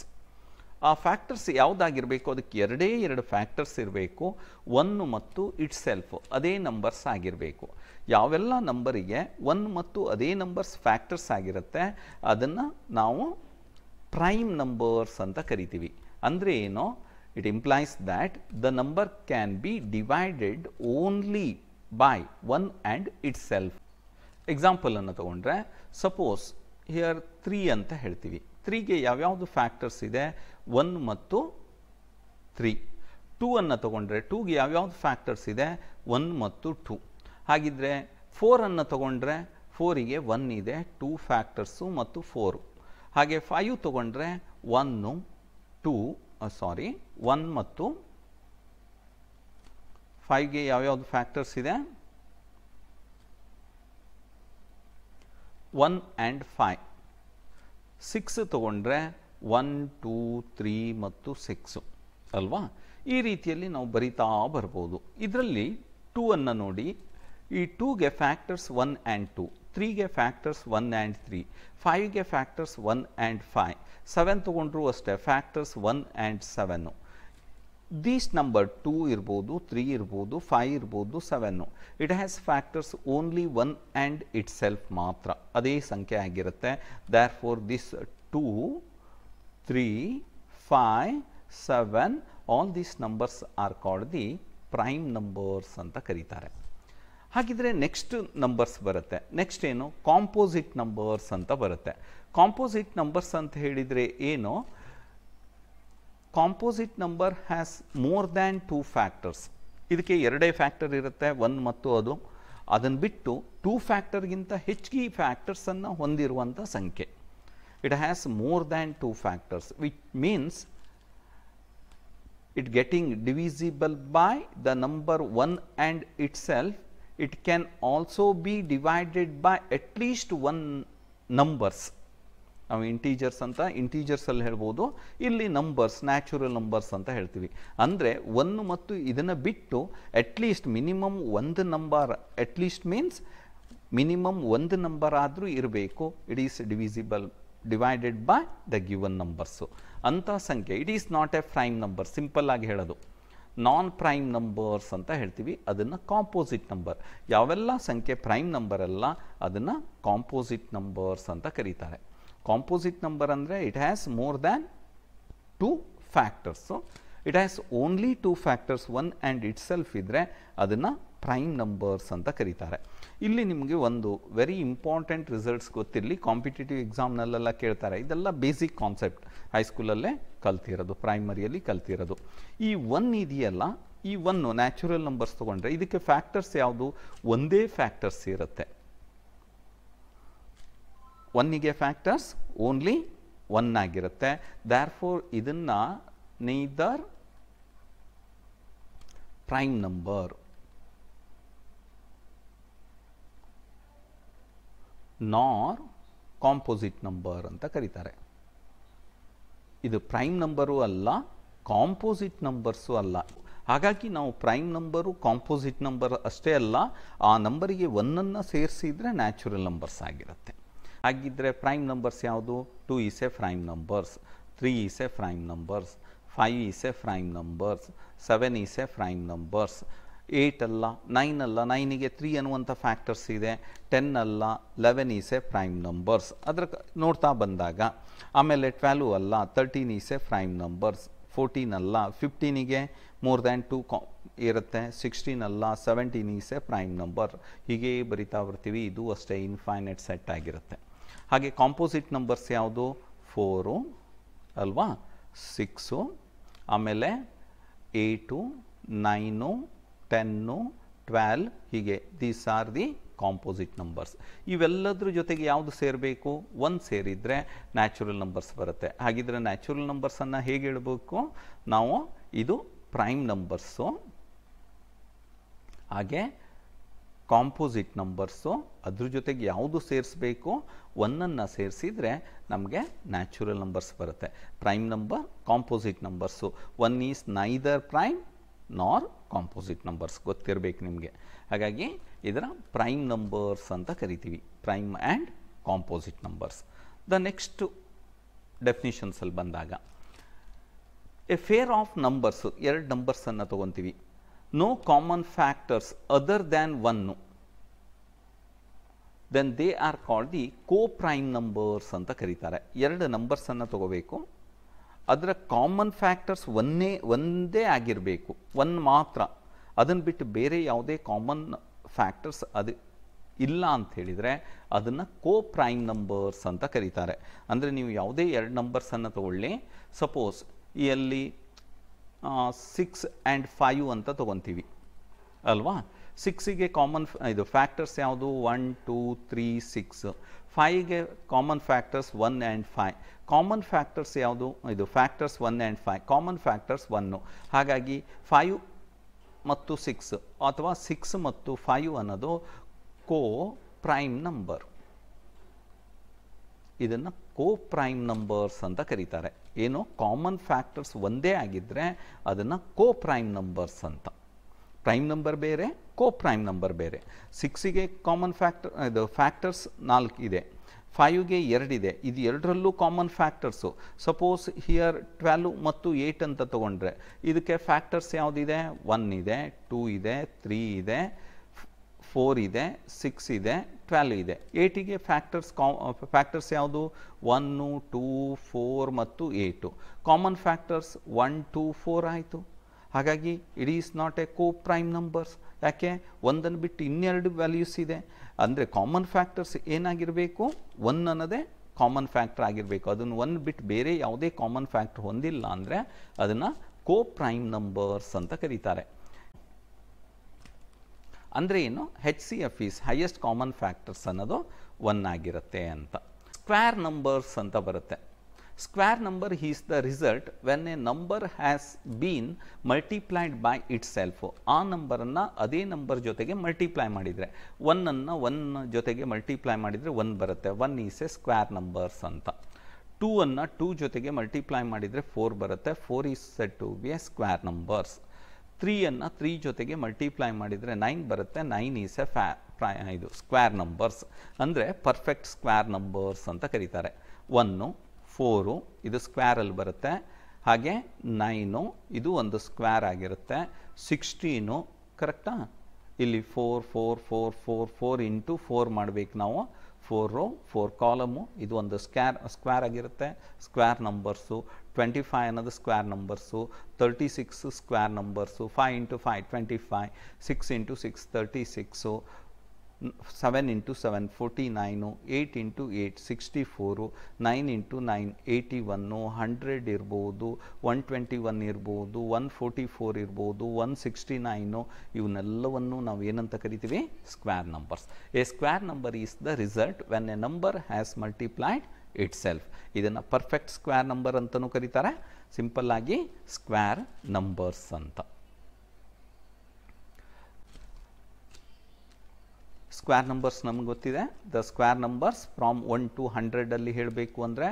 ಆ ಫ್ಯಾಕ್ಟರ್ಸ್ ಯಾವುದಾಗಿರಬೇಕು ಅದಕ್ಕೆ ಎರಡೇ ಎರಡು ಫ್ಯಾಕ್ಟರ್ಸ್ ಇರಬೇಕು ಒನ್ ಮತ್ತು ಇಟ್ ಸೆಲ್ಫ್ ಅದೇ ನಂಬರ್ಸ್ ಆಗಿರಬೇಕು ಯಾವೆಲ್ಲ ನಂಬರಿಗೆ ಒನ್ ಮತ್ತು ಅದೇ ನಂಬರ್ಸ್ ಫ್ಯಾಕ್ಟರ್ಸ್ ಆಗಿರುತ್ತೆ ಅದನ್ನು ನಾವು ಪ್ರೈಮ್ ನಂಬರ್ಸ್ ಅಂತ ಕರಿತೀವಿ ಅಂದರೆ ಏನೋ it implies that the number can be divided only by one and itself ಎಕ್ಸಾಂಪಲನ್ನು ತಗೊಂಡ್ರೆ ಸಪೋಸ್ ಹಿಯರ್ ತ್ರೀ ಅಂತ ಹೇಳ್ತೀವಿ ತ್ರೀಗೆ ಯಾವ್ಯಾವ್ದು ಫ್ಯಾಕ್ಟರ್ಸ್ ಇದೆ ಒನ್ ಮತ್ತು ತ್ರೀ ಟೂ ಅನ್ನು ತಗೊಂಡ್ರೆ ಟೂಗೆ ಯಾವ್ಯಾವ್ದು ಫ್ಯಾಕ್ಟರ್ಸ್ ಇದೆ ಒನ್ ಮತ್ತು ಟೂ ಹಾಗಿದ್ರೆ ಫೋರನ್ನು ತಗೊಂಡ್ರೆ ಫೋರಿಗೆ ಒನ್ ಇದೆ ಟೂ ಫ್ಯಾಕ್ಟರ್ಸು ಮತ್ತು ಫೋರು ಹಾಗೆ ಫೈವ್ ತಗೊಂಡ್ರೆ ಒನ್ನು ಟೂ ಸಾರಿ ಒನ್ ಮತ್ತು ಫೈವ್ಗೆ ಯಾವ್ಯಾವ್ದು ಫ್ಯಾಕ್ಟರ್ಸ್ ಇದೆ ಒನ್ ಆ್ಯಂಡ್ ಫೈವ್ ಸಿಕ್ಸ್ ತಗೊಂಡ್ರೆ ಒನ್ ಟೂ ತ್ರೀ ಮತ್ತು ಸಿಕ್ಸು ಅಲ್ವಾ ಈ ರೀತಿಯಲ್ಲಿ ನಾವು ಬರಿತಾ ಬರ್ಬೋದು ಇದರಲ್ಲಿ ಟೂ ಅನ್ನು ನೋಡಿ ಈ ಟೂಗೆ ಫ್ಯಾಕ್ಟರ್ಸ್ ಒನ್ ಆ್ಯಂಡ್ ಟೂ ತ್ರೀಗೆ ಫ್ಯಾಕ್ಟರ್ಸ್ ಒನ್ ಆ್ಯಂಡ್ ತ್ರೀ ಫೈವ್ಗೆ factors one and five seven ತೊಗೊಂಡ್ರೂ ಅಷ್ಟೇ factors one and seven these number two ಇರ್ಬೋದು ತ್ರೀ ಇರ್ಬೋದು ಫೈವ್ ಇರ್ಬೋದು seven it has factors only one and itself ಮಾತ್ರ ಅದೇ ಸಂಖ್ಯೆ ಆಗಿರುತ್ತೆ therefore this two three five seven all these numbers are called the prime numbers ಅಂತ ಕರೀತಾರೆ ಹಾಗಿದ್ರೆ ನೆಕ್ಸ್ಟ್ ನಂಬರ್ಸ್ ಬರುತ್ತೆ ನೆಕ್ಸ್ಟ್ ಏನು ಕಾಂಪೋಸಿಟ್ ನಂಬರ್ಸ್ ಅಂತ ಬರುತ್ತೆ ಕಾಂಪೋಸಿಟ್ ನಂಬರ್ಸ್ ಅಂತ ಹೇಳಿದರೆ ಏನು composite number has more than two factors ಇದಕ್ಕೆ ಎರಡೇ ಫ್ಯಾಕ್ಟರ್ ಇರುತ್ತೆ ಒಂದು ಮತ್ತು ಅದು ಅದನ್ನು ಬಿಟ್ಟು ಟೂ ಫ್ಯಾಕ್ಟರ್ಗಿಂತ ಹೆಚ್ಚಿಗೆ ಫ್ಯಾಕ್ಟರ್ಸನ್ನು ಹೊಂದಿರುವಂಥ ಸಂಖ್ಯೆ it has more than two factors which means it getting divisible by the number one and itself it can also be divided by at least one numbers ನಾವು ಇಂಟೀಜರ್ಸ್ ಅಂತ ಇಂಟೀಜರ್ಸಲ್ಲಿ ಹೇಳ್ಬೋದು ಇಲ್ಲಿ ನಂಬರ್ಸ್ ನ್ಯಾಚುರಲ್ ನಂಬರ್ಸ್ ಅಂತ ಹೇಳ್ತೀವಿ ಅಂದರೆ ಒಂದು ಮತ್ತು ಇದನ್ನು ಬಿಟ್ಟು ಅಟ್ಲೀಸ್ಟ್ ಮಿನಿಮಮ್ ಒಂದು ನಂಬರ್ ಅಟ್ಲೀಸ್ಟ್ ಮೀನ್ಸ್ ಮಿನಿಮಮ್ ಒಂದು ನಂಬರ್ ಆದರೂ ಇರಬೇಕು it is divisible divided by the given numbers ಅಂಥ ಸಂಖ್ಯೆ it is not a prime number simple ಆಗಿ ಹೇಳೋದು ನಾನ್ ಪ್ರೈಮ್ ನಂಬರ್ಸ್ ಅಂತ ಹೇಳ್ತೀವಿ ಅದನ್ನು ಕಾಂಪೋಸಿಟ್ ನಂಬರ್ ಯಾವೆಲ್ಲ ಸಂಖ್ಯೆ ಪ್ರೈಮ್ ನಂಬರ್ ಅಲ್ಲ ಅದನ್ನು ಕಾಂಪೋಸಿಟ್ ನಂಬರ್ಸ್ ಅಂತ ಕರೀತಾರೆ ಕಾಂಪೋಸಿಟ್ ನಂಬರ್ ಅಂದರೆ it has more than two factors it has only two factors one and and self ಇದ್ರೆ ಅದನ್ನು ಪ್ರೈಮ್ ನಂಬರ್ಸ್ ಅಂತ ಕರೀತಾರೆ ಇಲ್ಲಿ ನಿಮಗೆ ಒಂದು ವೆರಿ ಇಂಪಾರ್ಟೆಂಟ್ ರಿಸಲ್ಟ್ಸ್ ಗೊತ್ತಿರಲಿ ಕಾಂಪಿಟೇಟಿವ್ ಎಕ್ಸಾಮ್ನಲ್ಲೆಲ್ಲ ಕೇಳ್ತಾರೆ ಇದೆಲ್ಲ ಬೇಸಿಕ್ ಕಾನ್ಸೆಪ್ಟ್ ಹೈಸ್ಕೂಲಲ್ಲೇ ಕಲ್ತಿರೋದು ಪ್ರೈಮರಿಯಲ್ಲಿ ಕಲ್ತಿರೋದು ಈ ಒನ್ ಇದೆಯಲ್ಲ ಈ ಒನ್ನು ನ್ಯಾಚುರಲ್ ನಂಬರ್ಸ್ ತೊಗೊಂಡ್ರೆ ಇದಕ್ಕೆ ಫ್ಯಾಕ್ಟರ್ಸ್ ಯಾವುದು ಒಂದೇ ಫ್ಯಾಕ್ಟರ್ಸ್ ಇರುತ್ತೆ ಒನ್ನಿಗೆ ಫ್ಯಾಕ್ಟರ್ಸ್ ಓನ್ಲಿ ಒನ್ ಆಗಿರುತ್ತೆ ದ್ಯಾರ್ ಫೋರ್ ಇದನ್ನ neither prime number nor composite number ಅಂತ ಕರೀತಾರೆ ಇದು ಪ್ರೈಮ್ ನಂಬರು ಅಲ್ಲ ಕಾಂಪೋಸಿಟ್ ನಂಬರ್ಸು ಅಲ್ಲ ಹಾಗಾಗಿ ನಾವು ಪ್ರೈಮ್ ನಂಬರು ಕಾಂಪೋಸಿಟ್ ನಂಬರ್ ಅಷ್ಟೇ ಅಲ್ಲ ಆ ನಂಬರಿಗೆ ಒನ್ನನ್ನು ಸೇರಿಸಿದ್ರೆ ನ್ಯಾಚುರಲ್ ನಂಬರ್ಸ್ ಆಗಿರುತ್ತೆ ಹಾಗಿದ್ದರೆ ಪ್ರೈಮ್ ನಂಬರ್ಸ್ ಯಾವುದು two is a prime numbers three is a prime numbers five is a prime numbers seven is a prime numbers eight ಅಲ್ಲ ನೈನ್ ಅಲ್ಲ ನೈನಿಗೆ ತ್ರೀ ಅನ್ನುವಂಥ ಫ್ಯಾಕ್ಟರ್ಸ್ ಇದೆ ಟೆನ್ ಅಲ್ಲ eleven is a prime numbers ಅದ್ರ ನೋಡ್ತಾ ಬಂದಾಗ ಆಮೇಲೆ ಟ್ವೆಲ್ವ್ ಅಲ್ಲ thirteen is a prime numbers fourteen ಅಲ್ಲ ಫಿಫ್ಟೀನಿಗೆ ಮೋರ್ ದ್ಯಾನ್ ಟೂ ಕಾ ಇರುತ್ತೆ ಸಿಕ್ಸ್ಟೀನ್ ಅಲ್ಲ seventeen is a prime number ಹೀಗೆ ಬರಿತಾ ಬರ್ತೀವಿ ಇದು ಅಷ್ಟೇ ಇನ್ಫೈನೈಟ್ ಸೆಟ್ ಆಗಿರುತ್ತೆ ಹಾಗೆ ಕಾಂಪೋಸಿಟ್ ನಂಬರ್ಸ್ ಯಾವುದು ಫೋರು ಅಲ್ವಾ ಸಿಕ್ಸು ಆಮೇಲೆ ಏಯ್ಟು ನೈನು ಟೆನ್ನು ಟ್ವೆಲ್ ಹೀಗೆ these are the composite numbers ಇವೆಲ್ಲದ್ರ ಜೊತೆಗೆ ಯಾವುದು ಸೇರಬೇಕು ಒಂದು ಸೇರಿದರೆ ನ್ಯಾಚುರಲ್ ನಂಬರ್ಸ್ ಬರುತ್ತೆ ಹಾಗಿದ್ರೆ ನ್ಯಾಚುರಲ್ ನಂಬರ್ಸನ್ನು ಹೇಗೆ ಹೇಳಬೇಕು ನಾವು ಇದು ಪ್ರೈಮ್ ನಂಬರ್ಸು ಹಾಗೆ ಕಾಂಪೋಸಿಟ್ ನಂಬರ್ಸು ಅದ್ರ ಜೊತೆಗೆ ಯಾವುದು ಸೇರಿಸಬೇಕು ಒಂದನ್ನು ಸೇರಿಸಿದರೆ ನಮಗೆ ನ್ಯಾಚುರಲ್ ನಂಬರ್ಸ್ ಬರುತ್ತೆ prime number composite numbers one is neither prime nor composite numbers ಗೊತ್ತಿರಬೇಕು ನಿಮಗೆ ಹಾಗಾಗಿ ಇದರ ಪ್ರೈಮ್ ನಂಬರ್ಸ್ ಅಂತ ಕರಿತೀವಿ prime and composite numbers the next ಡೆಫಿನಿಷನ್ಸಲ್ಲಿ ಬಂದಾಗ ಎ ಫೇರ್ ಆಫ್ ನಂಬರ್ಸು ಎರಡು ನಂಬರ್ಸನ್ನು ತೊಗೊತೀವಿ no common factors other than 1, then they are call the coprime numbers ಅಂತ ಕರೀತಾರೆ ಎರಡು ನಂಬರ್ಸನ್ನು ಅನ್ನು ತಗೋಬೇಕು ಅದರ ಕಾಮನ್ ಫ್ಯಾಕ್ಟರ್ಸ್ ಒಂದೇ ಒಂದೇ ಆಗಿರಬೇಕು ಒನ್ ಮಾತ್ರ ಅದನ್ನು ಬಿಟ್ಟು ಬೇರೆ ಯಾವುದೇ ಕಾಮನ್ ಫ್ಯಾಕ್ಟರ್ಸ್ ಅದು ಇಲ್ಲ ಅಂತ ಹೇಳಿದರೆ ಅದನ್ನು ಕೋ ಪ್ರೈಮ್ ನಂಬರ್ಸ್ ಅಂತ ಕರೀತಾರೆ ಅಂದರೆ ನೀವು ಯಾವುದೇ ಎರಡು ನಂಬರ್ಸನ್ನು ತಗೊಳ್ಳಿ ಸಪೋಸ್ ಇಲ್ಲಿ ಸಿಕ್ಸ್ ಆ್ಯಂಡ್ ಫೈವ್ ಅಂತ ತೊಗೊತೀವಿ ಅಲ್ವಾ ಸಿಕ್ಸಿಗೆ ಕಾಮನ್ ಇದು ಫ್ಯಾಕ್ಟರ್ಸ್ ಯಾವುದು ಒನ್ ಟೂ ತ್ರೀ ಸಿಕ್ಸ್ ಫೈವ್ಗೆ common factors one and five common factors ಯಾವುದು ಇದು factors one and five common factors one ಹಾಗಾಗಿ ಫೈವ್ ಮತ್ತು ಸಿಕ್ಸ್ ಅಥವಾ ಸಿಕ್ಸ್ ಮತ್ತು ಫೈವ್ ಅನ್ನೋದು ಕೋ ಪ್ರೈಮ್ ನಂಬರ್ ಇದನ್ನು ಕೋ ಪ್ರೈಮ್ ನಂಬರ್ಸ್ ಅಂತ ಕರೀತಾರೆ ಏನು ಕಾಮನ್ ಫ್ಯಾಕ್ಟರ್ಸ್ ಒಂದೇ ಆಗಿದ್ದರೆ ಅದನ್ನು ಕೋ ಪ್ರೈಮ್ ನಂಬರ್ಸ್ ಅಂತ ಪ್ರೈಮ್ ನಂಬರ್ ಬೇರೆ ಕೋ ಪ್ರೈಮ್ ನಂಬರ್ ಬೇರೆ ಸಿಕ್ಸಿಗೆ ಕಾಮನ್ ಫ್ಯಾಕ್ಟರ್ ಇದು ಫ್ಯಾಕ್ಟರ್ಸ್ ನಾಲ್ಕು ಇದೆ ಫೈವ್ಗೆ ಎರಡಿದೆ ಇದು ಎರಡರಲ್ಲೂ common factors suppose here twelve ಮತ್ತು ಏಯ್ಟ್ ಅಂತ ತೊಗೊಂಡ್ರೆ ಇದಕ್ಕೆ ಫ್ಯಾಕ್ಟರ್ಸ್ ಯಾವುದಿದೆ ಒನ್ ಇದೆ ಟೂ ಇದೆ ತ್ರೀ ಇದೆ ಫೋರ್ ಇದೆ ಸಿಕ್ಸ್ ಇದೆ ವ್ಯಾಲ್ಯೂ ಇದೆ ಏಯ್ಟಿಗೆ ಫ್ಯಾಕ್ಟರ್ಸ್ ಕಾ ಫ್ಯಾಕ್ಟರ್ಸ್ ಯಾವುದು ಒನ್ನು ಟೂ ಫೋರ್ ಮತ್ತು eight common factors one two four ಆಯಿತು ಹಾಗಾಗಿ it is not a coprime numbers ಯಾಕೆ ಒಂದನ್ನು ಬಿಟ್ಟು ಇನ್ನೆರಡು ವ್ಯಾಲ್ಯೂಸ್ ಇದೆ ಅಂದರೆ ಕಾಮನ್ ಫ್ಯಾಕ್ಟರ್ಸ್ ಏನಾಗಿರಬೇಕು ಒನ್ ಅನ್ನೋದೇ ಕಾಮನ್ ಫ್ಯಾಕ್ಟರ್ ಆಗಿರಬೇಕು ಅದನ್ನು ಒನ್ ಬಿಟ್ಟು ಬೇರೆ ಯಾವುದೇ ಕಾಮನ್ ಫ್ಯಾಕ್ಟರ್ ಹೊಂದಿಲ್ಲ ಅಂದರೆ ಅದನ್ನು ಕೋ ಪ್ರೈಮ್ ನಂಬರ್ಸ್ ಅಂತ ಕರೀತಾರೆ ಅಂದರೆ ಏನು H C F is highest common factors ಅನ್ನೋದು ಒನ್ ಆಗಿರುತ್ತೆ ಅಂತ ಸ್ಕ್ವೇರ್ ನಂಬರ್ಸ್ ಅಂತ ಬರುತ್ತೆ square number is the result when a number has been multiplied by itself ಆ ನಂಬರನ್ನು ಅದೇ ನಂಬರ್ ಜೊತೆಗೆ ಮಲ್ಟಿಪ್ಲೈ ಮಾಡಿದರೆ ಒನ್ನನ್ನು ಒನ್ ಜೊತೆಗೆ ಮಲ್ಟಿಪ್ಲೈ ಮಾಡಿದರೆ ಒನ್ ಬರುತ್ತೆ one is a square numbers ಅಂತ ಟೂ ಅನ್ನು ಟೂ ಜೊತೆಗೆ ಮಲ್ಟಿಪ್ಲೈ ಮಾಡಿದರೆ ಫೋರ್ ಬರುತ್ತೆ four is set to be a square numbers ತ್ರೀಯನ್ನು three ಜೊತೆಗೆ ಮಲ್ಟಿಪ್ಲೈ ಮಾಡಿದರೆ ನೈನ್ ಬರುತ್ತೆ ನೈನ್ ಈಸ್ ಎ ಫ್ಯಾ ಪ್ರೈ ಇದು ಸ್ಕ್ವೇರ್ ನಂಬರ್ಸ್ ಅಂದರೆ ಪರ್ಫೆಕ್ಟ್ ಸ್ಕ್ವೇರ್ ನಂಬರ್ಸ್ ಅಂತ ಕರೀತಾರೆ ಒನ್ನು ಫೋರು ಇದು ಸ್ಕ್ವೇರಲ್ಲಿ ಬರುತ್ತೆ ಹಾಗೆ ನೈನು ಇದು ಒಂದು ಸ್ಕ್ವೇರ್ ಆಗಿರುತ್ತೆ ಸಿಕ್ಸ್ಟೀನು ಕರೆಕ್ಟಾ ಇಲ್ಲಿ four four four four four into four ಮಾಡಬೇಕು ನಾವು ಫೋರ್ ರೋ ಫೋರ್ ಕಾಲಮು ಇದು ಒಂದು ಸ್ಕ್ಯಾರ್ ಸ್ಕ್ವೇರ್ ಆಗಿರುತ್ತೆ ಸ್ಕ್ವೇರ್ ನಂಬರ್ಸು ಟ್ವೆಂಟಿ ಫೈವ್ ಅನ್ನೋದು square numbers thirty six square numbers five into five twenty five six into six thirty six seven into seven forty nine eight into eight sixty four nine into nine eighty one hundred ಇರ್ಬೋದು one twenty one ಇರ್ಬೋದು one forty four ಇರ್ಬೋದು one sixty nine oh, ಇವನ್ನೆಲ್ಲವನ್ನು ನಾವು ಏನಂತ ಕರಿತೀವಿ square numbers a square number is the result when a number has multiplied itself ಇದನ್ನು perfect square number ಅಂತಲೂ ಕರೀತಾರೆ ಸಿಂಪಲ್ಲಾಗಿ ಸ್ಕ್ವಾರ್ ನಂಬರ್ಸ್ ಅಂತ ಸ್ಕ್ವೇರ್ ನಂಬರ್ಸ್ ನಮ್ಗೆ ಗೊತ್ತಿದೆ the square numbers from one to ಹಂಡ್ರೆಡಲ್ಲಿ ಹೇಳಬೇಕು ಅಂದರೆ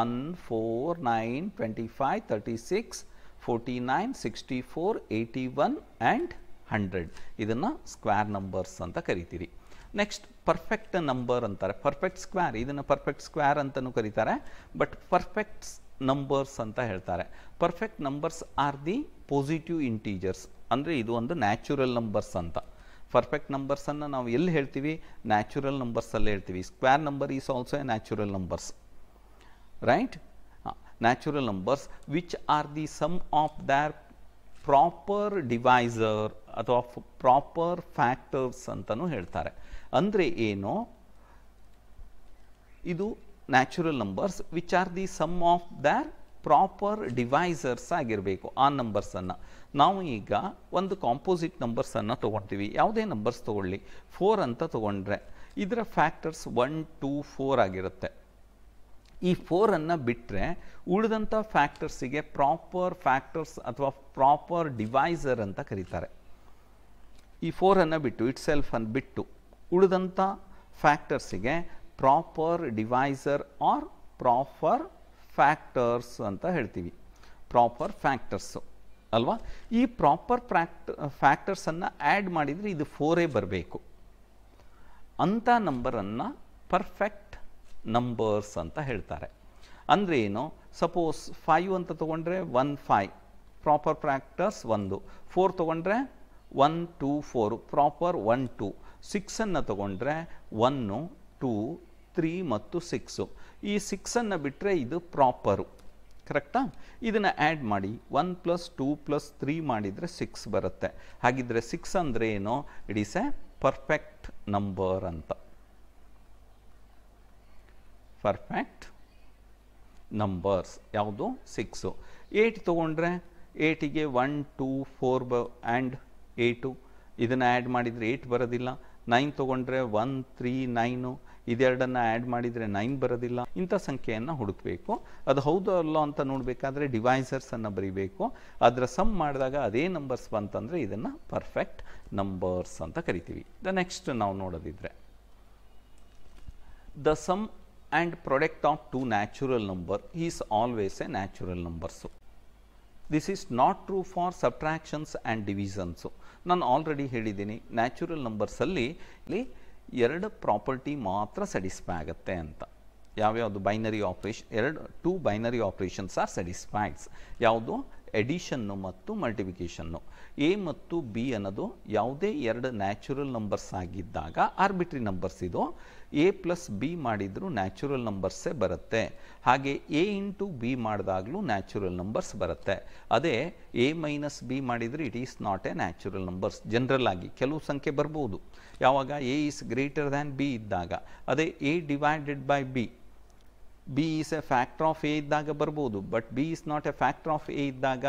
one four nine twenty five thirty six forty nine sixty four eighty one and hundred ಇದನ್ನು ಸ್ಕ್ವೇರ್ ನಂಬರ್ಸ್ ಅಂತ ಕರಿತೀರಿ ನೆಕ್ಸ್ಟ್ ಪರ್ಫೆಕ್ಟ್ ನಂಬರ್ ಅಂತಾರೆ ಪರ್ಫೆಕ್ಟ್ ಸ್ಕ್ವೇರ್ ಇದನ್ನು ಪರ್ಫೆಕ್ಟ್ ಸ್ಕ್ವೇರ್ ಅಂತಲೂ ಕರೀತಾರೆ ಬಟ್ ಪರ್ಫೆಕ್ಟ್ ನಂಬರ್ಸ್ ಅಂತ ಹೇಳ್ತಾರೆ perfect numbers are the positive integers ಅಂದರೆ ಇದು ಒಂದು ನ್ಯಾಚುರಲ್ ನಂಬರ್ಸ್ ಅಂತ ಪರ್ಫೆಕ್ಟ್ ನಂಬರ್ಸನ್ನು ನಾವು ಎಲ್ಲಿ ಹೇಳ್ತೀವಿ ನ್ಯಾಚುರಲ್ ನಂಬರ್ಸಲ್ಲೇ ಹೇಳ್ತೀವಿ square number is also a natural numbers right natural numbers which are the sum of their proper divisor ಅಥವಾ ಪ್ರಾಪರ್ ಫ್ಯಾಕ್ಟರ್ಸ್ ಅಂತಲೂ ಹೇಳ್ತಾರೆ ಅಂದರೆ ಏನು ಇದು natural numbers which are the sum of their proper divisors ಆಗಿರಬೇಕು ಆ ನಂಬರ್ಸನ್ನು ನಾವು ಈಗ ಒಂದು ಕಾಂಪೋಸಿಟ್ ನಂಬರ್ಸನ್ನು ತೊಗೊಳ್ತೀವಿ ಯಾವುದೇ ನಂಬರ್ಸ್ ತೊಗೊಳ್ಳಿ ಫೋರ್ ಅಂತ ತೊಗೊಂಡ್ರೆ ಇದರ ಫ್ಯಾಕ್ಟರ್ಸ್ ಒನ್ ಟೂ ಫೋರ್ ಆಗಿರುತ್ತೆ ಈ ಫೋರನ್ನು ಬಿಟ್ಟರೆ ಉಳಿದಂಥ ಫ್ಯಾಕ್ಟರ್ಸಿಗೆ ಪ್ರಾಪರ್ ಫ್ಯಾಕ್ಟರ್ಸ್ ಅಥವಾ ಪ್ರಾಪರ್ ಡಿವೈಸರ್ ಅಂತ ಕರೀತಾರೆ ಈ ಫೋರನ್ನು ಬಿಟ್ಟು ಇಟ್ ಸೆಲ್ಫನ್ನು ಬಿಟ್ಟು ಉಳಿದಂಥ ಫ್ಯಾಕ್ಟರ್ಸಿಗೆ proper divisor or proper factors ಅಂತ ಹೇಳ್ತೀವಿ ಪ್ರಾಪರ್ ಫ್ಯಾಕ್ಟರ್ಸು ಅಲ್ವಾ ಈ ಪ್ರಾಪರ್ ಫ್ಯಾಕ್ಟ ಫ್ಯಾಕ್ಟರ್ಸನ್ನು ಆ್ಯಡ್ ಮಾಡಿದರೆ ಇದು ಫೋರೇ ಬರಬೇಕು ಅಂಥ ನಂಬರನ್ನು ಪರ್ಫೆಕ್ಟ್ ನಂಬರ್ಸ್ ಅಂತ ಹೇಳ್ತಾರೆ ಅಂದರೆ ಏನು ಸಪೋಸ್ ಫೈವ್ ಅಂತ ತೊಗೊಂಡ್ರೆ ಒನ್ ಫೈವ್ ಪ್ರಾಪರ್ ಫ್ಯಾಕ್ಟರ್ಸ್ ಒಂದು ಫೋರ್ ತೊಗೊಂಡ್ರೆ one two four proper one two ಸಿಕ್ಸನ್ನು ತೊಗೊಂಡ್ರೆ ಒನ್ನು ಟೂ ತ್ರೀ ಮತ್ತು ಸಿಕ್ಸು ಈ ಸಿಕ್ಸನ್ನು ಬಿಟ್ಟರೆ ಇದು ಪ್ರಾಪರು ಕರೆಕ್ಟಾ ಇದನ್ನು ಆ್ಯಡ್ ಮಾಡಿ one plus two plus three ಮಾಡಿದರೆ ಸಿಕ್ಸ್ ಬರುತ್ತೆ ಹಾಗಿದ್ರೆ ಸಿಕ್ಸ್ ಅಂದರೆ ಏನು it is a perfect number ಅಂತ ಪರ್ಫೆಕ್ಟ್ ನಂಬರ್ಸ್ ಯಾವುದು ಸಿಕ್ಸು ಏಟ್ ತೊಗೊಂಡ್ರೆ ಏಟಿಗೆ ಒನ್ ಟೂ ಫೋರ್ ಬ ಆ್ಯಂಡ್ ಏಯ್ಟು ಇದನ್ನು ಆ್ಯಡ್ ಮಾಡಿದರೆ ಏಯ್ಟ್ ಬರೋದಿಲ್ಲ ನೈನ್ ತೊಗೊಂಡ್ರೆ ಒನ್ ತ್ರೀ ನೈನು ಇದೆರಡನ್ನು ಆ್ಯಡ್ ಮಾಡಿದರೆ ನೈನ್ ಬರೋದಿಲ್ಲ ಇಂಥ ಸಂಖ್ಯೆಯನ್ನು ಹುಡುಕಬೇಕು ಅದು ಹೌದು ಅಲ್ಲೋ ಅಂತ ನೋಡಬೇಕಾದ್ರೆ ಡಿವೈಸರ್ಸನ್ನು ಬರೀಬೇಕು ಅದರ ಸಮ್ ಮಾಡಿದಾಗ ಅದೇ ನಂಬರ್ಸ್ ಬಂತಂದರೆ ಇದನ್ನು ಪರ್ಫೆಕ್ಟ್ ನಂಬರ್ಸ್ ಅಂತ ಕರಿತೀವಿ ದ ನೆಕ್ಸ್ಟ್ ನಾವು ನೋಡೋದಿದ್ರೆ the sum and product of two natural number is always a natural numbers this is not true for subtractions and divisions ನಾನು ಆಲ್ರೆಡಿ ಹೇಳಿದ್ದೀನಿ ನ್ಯಾಚುರಲ್ ನಂಬರ್ಸಲ್ಲಿ ಇಲ್ಲಿ ಎರಡು ಪ್ರಾಪರ್ಟಿ ಮಾತ್ರ ಸ್ಯಾಟಿಸ್ಫೈ ಆಗುತ್ತೆ ಅಂತ ಯಾವ್ಯಾವುದು ಬೈನರಿ ಆಪ್ರೇಷನ್ ಎರಡು two binary operations are satisfied ಯಾವುದು ಎಡಿಷನ್ನು ಮತ್ತು ಮಲ್ಟಿಫಿಕೇಷನ್ನು ಎ ಮತ್ತು ಬಿ ಅನ್ನೋದು ಯಾವುದೇ ಎರಡು ನ್ಯಾಚುರಲ್ ನಂಬರ್ಸ್ ಆಗಿದ್ದಾಗ ಆರ್ಬಿಟ್ರಿ ನಂಬರ್ಸ್ ಇದು ಎ ಪ್ಲಸ್ ಬಿ ಮಾಡಿದರೂ ನ್ಯಾಚುರಲ್ ನಂಬರ್ಸೇ ಬರುತ್ತೆ ಹಾಗೆ A into B ಮಾಡಿದಾಗಲೂ natural numbers ಬರುತ್ತೆ ಅದೇ ಎ ಮೈನಸ್ ಬಿ ಮಾಡಿದರೆ it is not a natural numbers general ಆಗಿ ಕೆಲವು ಸಂಖ್ಯೆ ಬರ್ಬೋದು ಯಾವಾಗ A is greater than B ಇದ್ದಾಗ ಅದೇ A divided by B B is a factor of A ಇದ್ದಾಗ ಬರ್ಬೋದು but B is not A factor of A ಇದ್ದಾಗ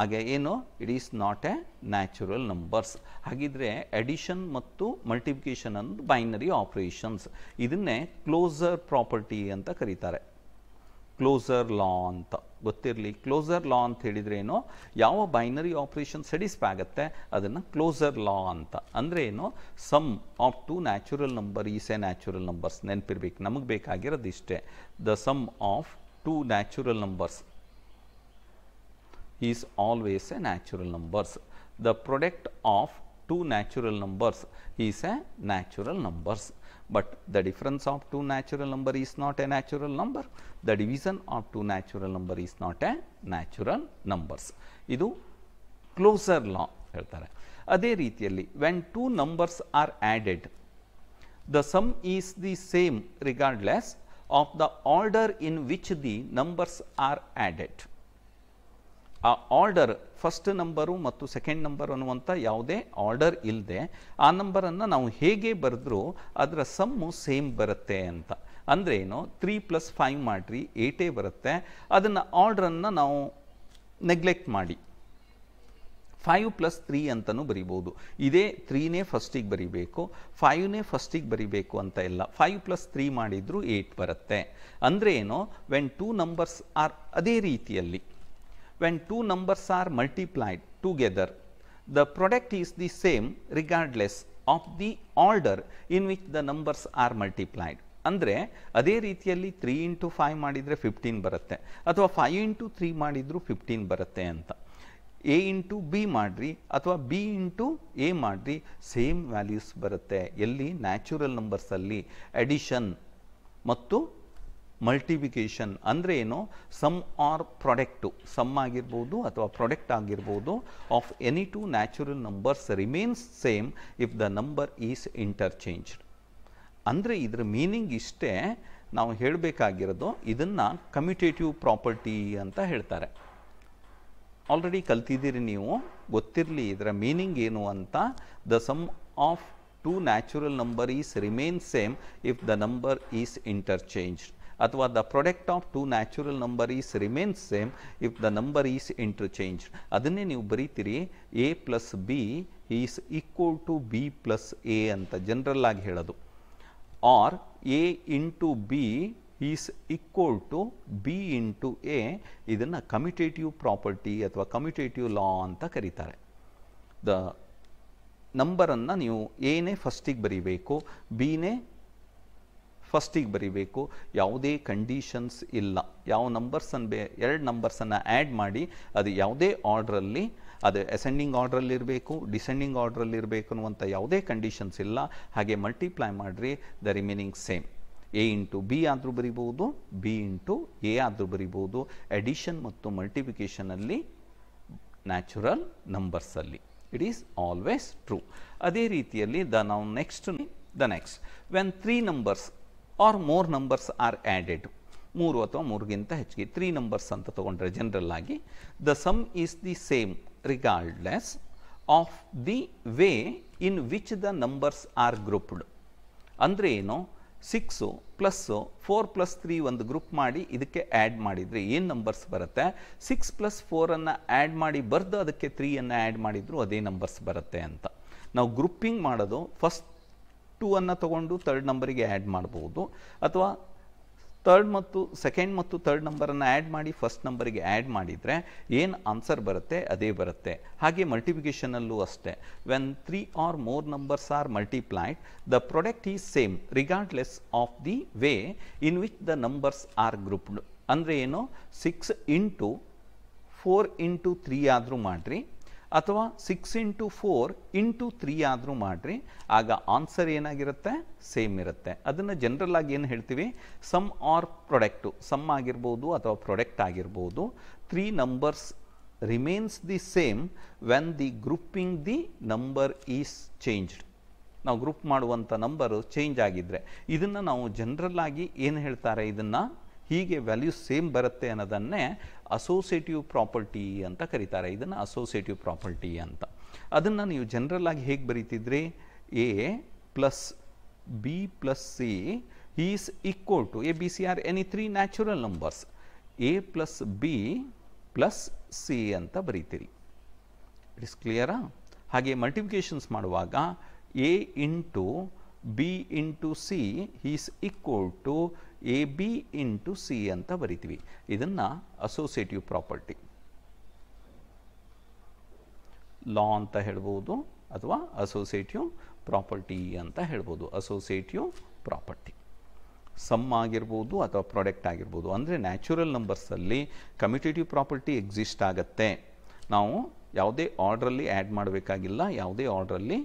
ಆಗ ಏನು it is not a natural numbers ಹಾಗಿದ್ರೆ ಅಡಿಷನ್ ಮತ್ತು ಮಲ್ಟಿಪ್ಲಿಕೇಶನ್ ಅನ್ನೋದು ಬೈನರಿ ಆಪ್ರೇಷನ್ಸ್ ಇದನ್ನೇ ಕ್ಲೋಸರ್ ಪ್ರಾಪರ್ಟಿ ಅಂತ ಕರೀತಾರೆ ಕ್ಲೋಸರ್ ಲಾ ಅಂತ ಗೊತ್ತಿರಲಿ ಕ್ಲೋಸರ್ ಲಾ ಅಂತ ಹೇಳಿದ್ರೇನು ಏನು ಯಾವ ಬೈನರಿ ಆಪ್ರೇಷನ್ ಸಡಿಸ್ಪ್ ಆಗುತ್ತೆ ಅದನ್ನು ಕ್ಲೋಸರ್ ಲಾ ಅಂತ ಅಂದರೆ ಏನು sum of two natural number is a natural numbers ನೆನಪಿರ್ಬೇಕು ನಮಗೆ ಬೇಕಾಗಿರೋದು ಇಷ್ಟೇ the sum of two natural numbers is always a natural numbers the product of two natural numbers is a natural numbers but the difference of two natural number is not a natural number the division of two natural number is not a natural numbers idu closer law heltare ade reethiyalli when two numbers are added the sum is the same regardless of the order in which the numbers are added ಆ order first number ಮತ್ತು second number ಅನ್ನುವಂಥ ಯಾವುದೇ order ಇಲ್ಲದೆ ಆ ನಂಬರನ್ನು ನಾವು ಹೇಗೆ ಬರೆದ್ರೂ ಅದರ ಸಮ್ಮು ಸೇಮ್ ಬರುತ್ತೆ ಅಂತ ಅಂದರೆ ಏನು ತ್ರೀ ಪ್ಲಸ್ ಫೈವ್ ಮಾಡಿರಿ ಏಟೇ ಬರುತ್ತೆ ಅದನ್ನು ಆರ್ಡ್ರನ್ನು ನಾವು ನೆಗ್ಲೆಕ್ಟ್ ಮಾಡಿ ಫೈವ್ ಪ್ಲಸ್ ತ್ರೀ ಅಂತಲೂ ಬರಿಬೋದು ಇದೇ ತ್ರೀನೇ ಫಸ್ಟಿಗೆ ಬರಿಬೇಕು ಫೈವ್ನೇ ಫಸ್ಟಿಗೆ ಬರಿಬೇಕು ಅಂತ ಇಲ್ಲ ಫೈವ್ ಪ್ಲಸ್ ತ್ರೀ ಮಾಡಿದರೂ ಏಟ್ ಬರುತ್ತೆ ಅಂದರೆ ಏನು ವೆನ್ ಟೂ ನಂಬರ್ಸ್ ಆರ್ ಅದೇ ರೀತಿಯಲ್ಲಿ when two numbers are multiplied together, the product is the same regardless of the order in which the numbers are multiplied. Andre, Ade Rithyali 3 into 5 madidre 15 barate, Athwa 5 into 3 madidru 15 barate anta. A into B madri, Athwa B into A madri, same values barate, Yelli natural numbers ali, addition matto ಮಲ್ಟಿಫಿಕೇಷನ್ ಅಂದರೆ ಏನು some R product some ಆಗಿರ್ಬೋದು ಅಥವಾ product ಆಗಿರ್ಬೋದು of any two natural numbers remains same if the number is interchanged ಅಂದರೆ ಇದರ meaning ಇಷ್ಟೇ ನಾವು ಹೇಳಬೇಕಾಗಿರೋದು ಇದನ್ನು ಕಮ್ಯುಟೇಟಿವ್ ಪ್ರಾಪರ್ಟಿ ಅಂತ ಹೇಳ್ತಾರೆ ಆಲ್ರೆಡಿ ಕಲ್ತಿದ್ದೀರಿ ನೀವು ಗೊತ್ತಿರಲಿ ಇದರ ಮೀನಿಂಗ್ ಏನು ಅಂತ the sum of two natural number is remain same if the number is interchanged ಅಥವಾ product product two natural natural number remains same same the number number is change ಅದನ್ನೇ ನೀವು ಬರೀತೀರಿ a plus B is equal to b plus a ಅಂತ general ಆಗಿ ಹೇಳೋದು or a into b is equal to b into a ಇದನ್ನು commutative property ಅಥವಾ commutative law ಅಂತ ಕರೀತಾರೆ ದ ನಂಬರನ್ನು ನೀವು ಎನೇ ಫಸ್ಟಿಗೆ ಬರೀಬೇಕು ಬಿನೇ ಫಸ್ಟಿಗೆ ಬರಿಬೇಕು ಯಾವುದೇ ಕಂಡೀಷನ್ಸ್ ಇಲ್ಲ ಯಾವ ನಂಬರ್ಸನ್ನು ಬೇ ಎರಡು ನಂಬರ್ಸನ್ನು ಆ್ಯಡ್ ಮಾಡಿ ಅದು ಯಾವುದೇ ಆರ್ಡ್ರಲ್ಲಿ ಅದು ಎಸೆಂಡಿಂಗ್ ಆರ್ಡ್ರಲ್ಲಿ ಇರಬೇಕು ಡಿಸೆಂಡಿಂಗ್ ಆರ್ಡ್ರಲ್ಲಿ ಇರಬೇಕು ಅನ್ನುವಂಥ ಯಾವುದೇ ಕಂಡೀಷನ್ಸ್ ಇಲ್ಲ ಹಾಗೆ ಮಲ್ಟಿಪ್ಲೈ ಮಾಡಿರಿ the remaining same a into b ಆದರೂ ಬರಿಬೋದು ಬಿ ಇಂಟು ಎ ಆದರೂ ಬರಿಬೋದು ಎಡಿಷನ್ ಮತ್ತು ಮಲ್ಟಿಫಿಕೇಷನಲ್ಲಿ ನ್ಯಾಚುರಲ್ ನಂಬರ್ಸಲ್ಲಿ ಇಟ್ ಈಸ್ ಆಲ್ವೇಸ್ ಟ್ರೂ ಅದೇ ರೀತಿಯಲ್ಲಿ ದ ನಾವು next the next when three numbers or more numbers are added ಮೂರು ಅಥವಾ ಮೂರಿಗಿಂತ ಹೆಚ್ಚಿಗೆ ತ್ರೀ ನಂಬರ್ಸ್ ಅಂತ ತೊಗೊಂಡ್ರೆ general the sum is the same regardless of the way in which the numbers are grouped ಅಂದರೆ ಏನು six plus four plus three ಒಂದು group ಮಾಡಿ ಇದಕ್ಕೆ ಆ್ಯಡ್ ಮಾಡಿದರೆ ಏನು ನಂಬರ್ಸ್ ಬರುತ್ತೆ ಸಿಕ್ಸ್ ಪ್ಲಸ್ ಫೋರನ್ನು ಆ್ಯಡ್ ಮಾಡಿ ಬರೆದು ಅದಕ್ಕೆ ತ್ರೀಯನ್ನು ಆ್ಯಡ್ ಮಾಡಿದ್ರು ಅದೇ ನಂಬರ್ಸ್ ಬರುತ್ತೆ ಅಂತ ನಾವು ಗ್ರೂಪಿಂಗ್ ಮಾಡೋದು ಫಸ್ಟ್ ಟೂ ಅನ್ನು ತಗೊಂಡು ತರ್ಡ್ ನಂಬರಿಗೆ ಆ್ಯಡ್ ಮಾಡ್ಬೋದು ಅಥವಾ ತರ್ಡ್ ಮತ್ತು ಸೆಕೆಂಡ್ ಮತ್ತು ತರ್ಡ್ ನಂಬರನ್ನು ಆ್ಯಡ್ ಮಾಡಿ ಫಸ್ಟ್ ನಂಬರಿಗೆ ಆ್ಯಡ್ ಮಾಡಿದರೆ ಏನು ಆನ್ಸರ್ ಬರುತ್ತೆ ಅದೇ ಬರುತ್ತೆ ಹಾಗೆ ಮಲ್ಟಿಪ್ಲಿಕೇಷನಲ್ಲೂ ಅಷ್ಟೇ when three or more numbers are multiplied the product is same regardless of the way in which the numbers are grouped ಅಂದರೆ ಏನು six into four into three ಆದರೂ ಮಾಡಿರಿ ಅಥವಾ six into four into three ಆದರೂ ಮಾಡಿರಿ ಆಗ answer ಏನಾಗಿರುತ್ತೆ same ಇರುತ್ತೆ ಅದನ್ನು ಜನರಲ್ ಆಗಿ ಏನು ಹೇಳ್ತೀವಿ ಸಮ್ ಆರ್ ಪ್ರೊಡಕ್ಟು ಸಮ್ ಆಗಿರ್ಬೋದು ಅಥವಾ ಪ್ರೊಡಕ್ಟ್ ಆಗಿರ್ಬೋದು three numbers remains the same when the grouping the number is changed ನಾವು ಗ್ರೂಪ್ ಮಾಡುವಂಥ ನಂಬರು ಚೇಂಜ್ ಆಗಿದ್ದರೆ ಇದನ್ನು ನಾವು ಜನರಲ್ ಆಗಿ ಏನು ಹೇಳ್ತಾರೆ ಇದನ್ನು ಹೀಗೆ ವ್ಯಾಲ್ಯೂ ಸೇಮ್ ಬರುತ್ತೆ ಅನ್ನೋದನ್ನೇ ಅಸೋಸಿಯೇಟಿವ್ ಪ್ರಾಪರ್ಟಿ ಅಂತ ಕರೀತಾರೆ ಇದನ್ನು ಅಸೋಸಿಯೇಟಿವ್ ಪ್ರಾಪರ್ಟಿ ಅಂತ ಅದನ್ನು ನೀವು ಜನರಲ್ ಆಗಿ ಹೇಗೆ ಬರೀತಿದ್ರಿ a plus b plus c is equal to a b c are any three natural numbers A plus b plus c ಅಂತ ಬರೀತೀರಿ ಇಟ್ ಇಸ್ ಕ್ಲಿಯರಾ ಹಾಗೆ ಮಲ್ಟಿಪ್ಲಿಕೇಶನ್ಸ್ ಮಾಡುವಾಗ a into b into c is equal to a b into c ಅಂತ ಬರಿತೀವಿ ಇದನ್ನು associative property ಲಾ ಅಂತ ಹೇಳ್ಬೋದು ಅಥವಾ ಅಸೋಸಿಯೇಟಿವ್ ಪ್ರಾಪರ್ಟಿ ಅಂತ ಹೇಳ್ಬೋದು ಅಸೋಸಿಯೇಟಿವ್ ಪ್ರಾಪರ್ಟಿ ಸಮ್ ಆಗಿರ್ಬೋದು ಅಥವಾ ಪ್ರಾಡಕ್ಟ್ ಆಗಿರ್ಬೋದು ಅಂದರೆ ನ್ಯಾಚುರಲ್ ನಂಬರ್ಸಲ್ಲಿ ಕಮಿಟೇಟಿವ್ ಪ್ರಾಪರ್ಟಿ ಎಕ್ಸಿಸ್ಟ್ ಆಗುತ್ತೆ ನಾವು ಯಾವುದೇ ಆರ್ಡ್ರಲ್ಲಿ ಆ್ಯಡ್ ಮಾಡಬೇಕಾಗಿಲ್ಲ ಯಾವುದೇ ಆರ್ಡ್ರಲ್ಲಿ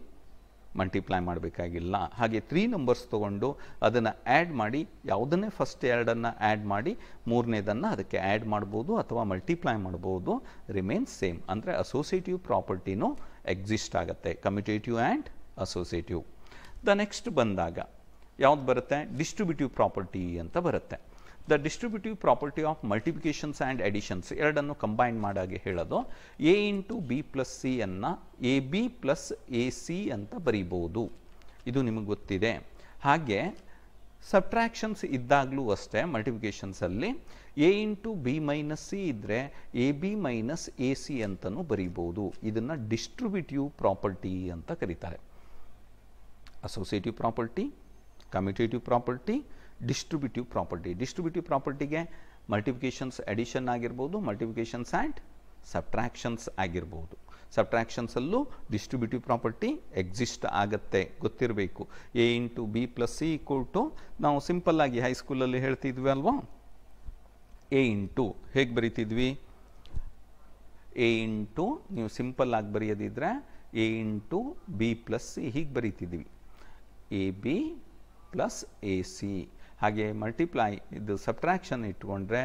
ಮಲ್ಟಿಪ್ಲೈ ಮಾಡಬೇಕಾಗಿಲ್ಲ ಹಾಗೆ ತ್ರೀ ನಂಬರ್ಸ್ ತೊಗೊಂಡು ಅದನ್ನು ಆ್ಯಡ್ ಮಾಡಿ ಯಾವುದನ್ನೇ ಫಸ್ಟ್ ಎರಡನ್ನು ಆ್ಯಡ್ ಮಾಡಿ ಮೂರನೇದನ್ನು ಅದಕ್ಕೆ ಆ್ಯಡ್ ಮಾಡ್ಬೋದು ಅಥವಾ ಮಲ್ಟಿಪ್ಲೈ ಮಾಡ್ಬೋದು ರಿಮೇನ್ಸ್ ಸೇಮ್ ಅಂದರೆ ಅಸೋಸಿಯೇಟಿವ್ ಪ್ರಾಪರ್ಟಿನೂ ಎಕ್ಸಿಸ್ಟ್ ಆಗುತ್ತೆ commutative and associative the next ಬಂದಾಗ ಯಾವ್ದು ಬರುತ್ತೆ ಡಿಸ್ಟ್ರಿಬ್ಯೂಟಿವ್ ಪ್ರಾಪರ್ಟಿ ಅಂತ ಬರುತ್ತೆ the distributive property of multiplications and additions ಎರಡನ್ನು ಕಂಬೈನ್ ಮಾಡಾಗೆ ಹೇಳೋದು ಎ ಇಂಟು ಬಿ ಪ್ಲಸ್ ಸಿಯನ್ನು a b plus a c ಅಂತ ಬರೀಬೋದು ಇದು ನಿಮಗೆ ಗೊತ್ತಿದೆ ಹಾಗೆ ಸಬ್ಟ್ರಾಕ್ಷನ್ಸ್ ಇದ್ದಾಗಲೂ ಅಷ್ಟೇ ಮಲ್ಟಿಪ್ಲಿಕೇಶನ್ಸಲ್ಲಿ a into b minus c ಇದ್ದರೆ a b minus a c ಅಂತಲೂ ಬರೀಬೋದು ಇದನ್ನು ಡಿಸ್ಟ್ರಿಬ್ಯೂಟಿವ್ ಪ್ರಾಪರ್ಟಿ ಅಂತ ಕರೀತಾರೆ associative property commutative property distributive property distributive ಪ್ರಾಪರ್ಟಿಗೆ ಮಲ್ಟಿಪ್ಲಿಕೇಶನ್ಸ್ ಅಡಿಷನ್ ಆಗಿರ್ಬೋದು ಮಲ್ಟಿಪ್ಲಿಕೇಶನ್ಸ್ ಆ್ಯಂಡ್ ಸಬ್ಟ್ರಾಕ್ಷನ್ಸ್ ಆಗಿರ್ಬೋದು ಸಬ್ಟ್ರಾಕ್ಷನ್ಸಲ್ಲೂ ಡಿಸ್ಟ್ರಿಬ್ಯೂಟಿವ್ ಪ್ರಾಪರ್ಟಿ ಎಕ್ಸಿಸ್ಟ್ ಆಗತ್ತೆ ಗೊತ್ತಿರಬೇಕು a into b plus c equal to ನಾವು ಸಿಂಪಲ್ಲಾಗಿ ಹೈಸ್ಕೂಲಲ್ಲಿ ಹೇಳ್ತಿದ್ವಿ ಅಲ್ವಾ ಎ ಇಂಟು ಹೇಗೆ ಬರೀತಿದ್ವಿ ಎ ಇಂಟು ನೀವು ಸಿಂಪಲ್ ಆಗಿ ಬರೆಯೋದಿದ್ರೆ a into b plus c ಹೀಗೆ ಬರೀತಿದ್ವಿ a b plus a c ಹಾಗೆ ಮಲ್ಟಿಪ್ಲೈ ಇದು ಸಬ್ಟ್ರಾಕ್ಷನ್ ಇಟ್ಕೊಂಡ್ರೆ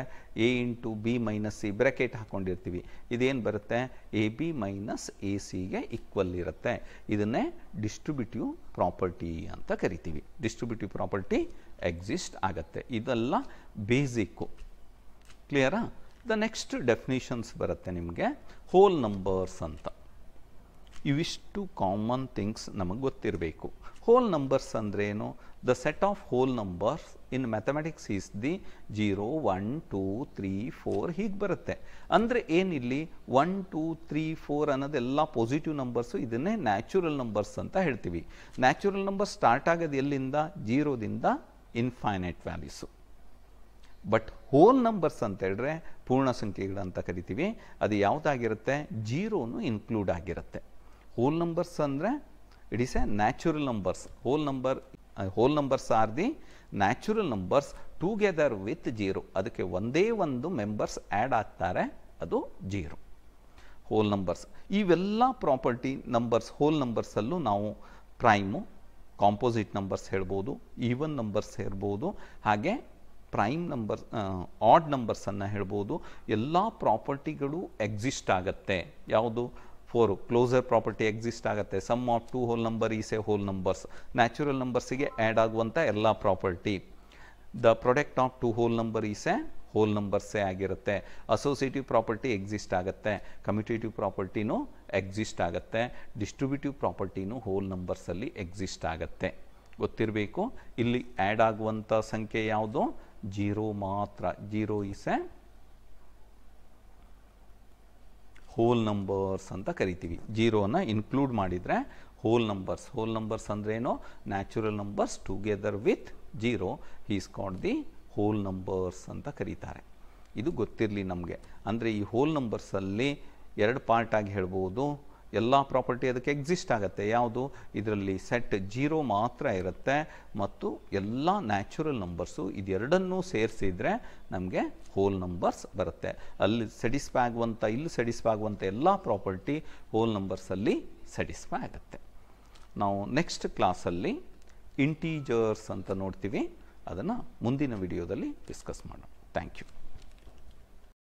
a into b minus c bracket ಹಾಕ್ಕೊಂಡಿರ್ತೀವಿ ಇದೇನು ಬರುತ್ತೆ ಎ ಬಿ ಮೈನಸ್ ಎ ಸಿಗೆ ಈಕ್ವಲ್ ಇರುತ್ತೆ ಇದನ್ನೇ ಡಿಸ್ಟ್ರಿಬ್ಯೂಟಿವ್ ಪ್ರಾಪರ್ಟಿ ಅಂತ ಕರಿತೀವಿ ಡಿಸ್ಟ್ರಿಬ್ಯೂಟಿವ್ ಪ್ರಾಪರ್ಟಿ ಎಕ್ಸಿಸ್ಟ್ ಆಗುತ್ತೆ ಇದೆಲ್ಲ ಬೇಸಿಕ್ಕು ಕ್ಲಿಯರಾ ದ ನೆಕ್ಸ್ಟ್ ಡೆಫಿನಿಷನ್ಸ್ ಬರುತ್ತೆ ನಿಮಗೆ ಹೋಲ್ ನಂಬರ್ಸ್ ಅಂತ ಇವಿಷ್ಟು ಕಾಮನ್ ಥಿಂಗ್ಸ್ ನಮಗೆ ಗೊತ್ತಿರಬೇಕು ಹೋಲ್ ನಂಬರ್ಸ್ ಏನು the set of whole numbers in mathematics is the zero one 2, three four ಹೀಗೆ ಬರುತ್ತೆ ಅಂದರೆ ಏನಿಲ್ಲಿ ಒನ್ ಟೂ ತ್ರೀ ಫೋರ್ ಅನ್ನೋದೆಲ್ಲ ಪಾಸಿಟಿವ್ ನಂಬರ್ಸು ಇದನ್ನೇ ನ್ಯಾಚುರಲ್ ನಂಬರ್ಸ್ ಅಂತ ಹೇಳ್ತೀವಿ ನ್ಯಾಚುರಲ್ ನಂಬರ್ ಸ್ಟಾರ್ಟ್ ಆಗೋದು ಎಲ್ಲಿಂದ ಜೀರೋದಿಂದ infinite values but whole numbers ಅಂತ ಹೇಳಿದ್ರೆ ಪೂರ್ಣ ಸಂಖ್ಯೆಗಳಂತ ಕರಿತೀವಿ ಅದು ಯಾವುದಾಗಿರುತ್ತೆ ಜೀರೋನು ಇನ್ಕ್ಲೂಡ್ ಆಗಿರುತ್ತೆ ಹೋಲ್ ನಂಬರ್ಸ್ ಅಂದರೆ it is a natural numbers whole number whole numbers are the natural numbers together with zero ಅದಕ್ಕೆ ಒಂದೇ ಒಂದು ಮೆಂಬರ್ಸ್ ಆ್ಯಡ್ ಆಗ್ತಾರೆ ಅದು ಜೀರೋ ಹೋಲ್ ನಂಬರ್ಸ್ ಇವೆಲ್ಲ ಪ್ರಾಪರ್ಟಿ ನಂಬರ್ಸ್ ಹೋಲ್ ನಂಬರ್ಸಲ್ಲೂ ನಾವು ಪ್ರೈಮು ಕಾಂಪೋಸಿಟ್ ನಂಬರ್ಸ್ ಹೇಳ್ಬೋದು ಈವನ್ ನಂಬರ್ಸ್ ಹೇಳ್ಬೋದು ಹಾಗೆ ಪ್ರೈಮ್ ನಂಬರ್ಸ್ ಆಡ್ ನಂಬರ್ಸನ್ನು ಹೇಳ್ಬೋದು ಎಲ್ಲ ಪ್ರಾಪರ್ಟಿಗಳು ಎಕ್ಸಿಸ್ಟ್ ಆಗತ್ತೆ ಯಾವುದು ಫೋರು ಕ್ಲೋಸರ್ ಪ್ರಾಪರ್ಟಿ ಎಕ್ಸಿಸ್ಟ್ ಆಗುತ್ತೆ sum of two whole number is a whole numbers natural ನಂಬರ್ಸಿಗೆ ಆ್ಯಡ್ ಆಗುವಂಥ ಎಲ್ಲ property the product of two whole number is a whole ನಂಬರ್ಸೇ ಆಗಿರುತ್ತೆ ಅಸೋಸಿಯೇಟಿವ್ ಪ್ರಾಪರ್ಟಿ ಎಕ್ಸಿಸ್ಟ್ ಆಗುತ್ತೆ ಕಮ್ಯುಟೇಟಿವ್ ಪ್ರಾಪರ್ಟಿನೂ ಎಕ್ಸಿಸ್ಟ್ ಆಗುತ್ತೆ ಡಿಸ್ಟ್ರಿಬ್ಯೂಟಿವ್ ಪ್ರಾಪರ್ಟಿನೂ ಹೋಲ್ ನಂಬರ್ಸಲ್ಲಿ ಎಕ್ಸಿಸ್ಟ್ ಆಗುತ್ತೆ ಗೊತ್ತಿರಬೇಕು ಇಲ್ಲಿ ಆ್ಯಡ್ ಆಗುವಂಥ ಸಂಖ್ಯೆ ಯಾವುದು ಜೀರೋ ಮಾತ್ರ zero is a whole numbers ಅಂತ ಕರಿತೀವಿ ಜೀರೋನ ಇನ್ಕ್ಲೂಡ್ ಮಾಡಿದರೆ ಹೋಲ್ ನಂಬರ್ಸ್ ಹೋಲ್ ನಂಬರ್ಸ್ ಅಂದ್ರೇನು natural numbers together with zero is called the whole numbers ಅಂತ ಕರೀತಾರೆ ಇದು ಗೊತ್ತಿರಲಿ ನಮಗೆ ಅಂದರೆ ಈ ಹೋಲ್ ನಂಬರ್ಸಲ್ಲಿ ಎರಡು ಪಾರ್ಟಾಗಿ ಹೇಳ್ಬೋದು ಎಲ್ಲ ಪ್ರಾಪರ್ಟಿ ಅದಕ್ಕೆ ಎಕ್ಸಿಸ್ಟ್ ಆಗುತ್ತೆ ಯಾವುದು ಇದರಲ್ಲಿ ಸೆಟ್ ಜೀರೋ ಮಾತ್ರ ಇರುತ್ತೆ ಮತ್ತು ಎಲ್ಲ ನ್ಯಾಚುರಲ್ ನಂಬರ್ಸು ಇದೆರಡನ್ನೂ ಸೇರಿಸಿದರೆ ನಮಗೆ ಹೋಲ್ ನಂಬರ್ಸ್ ಬರುತ್ತೆ ಅಲ್ಲಿ ಸೆಟಿಸ್ಫೈ ಆಗುವಂಥ ಇಲ್ಲಿ ಸೆಟಿಸ್ಫೈ ಆಗುವಂಥ ಎಲ್ಲ ಪ್ರಾಪರ್ಟಿ ಹೋಲ್ ನಂಬರ್ಸಲ್ಲಿ ಸೆಟಿಸ್ಫೈ ಆಗುತ್ತೆ ನಾವು ನೆಕ್ಸ್ಟ್ ಕ್ಲಾಸಲ್ಲಿ ಇಂಟೀಜರ್ಸ್ ಅಂತ ನೋಡ್ತೀವಿ ಅದನ್ನು ಮುಂದಿನ ವಿಡಿಯೋದಲ್ಲಿ ಡಿಸ್ಕಸ್ ಮಾಡೋಣ ಥ್ಯಾಂಕ್ ಯು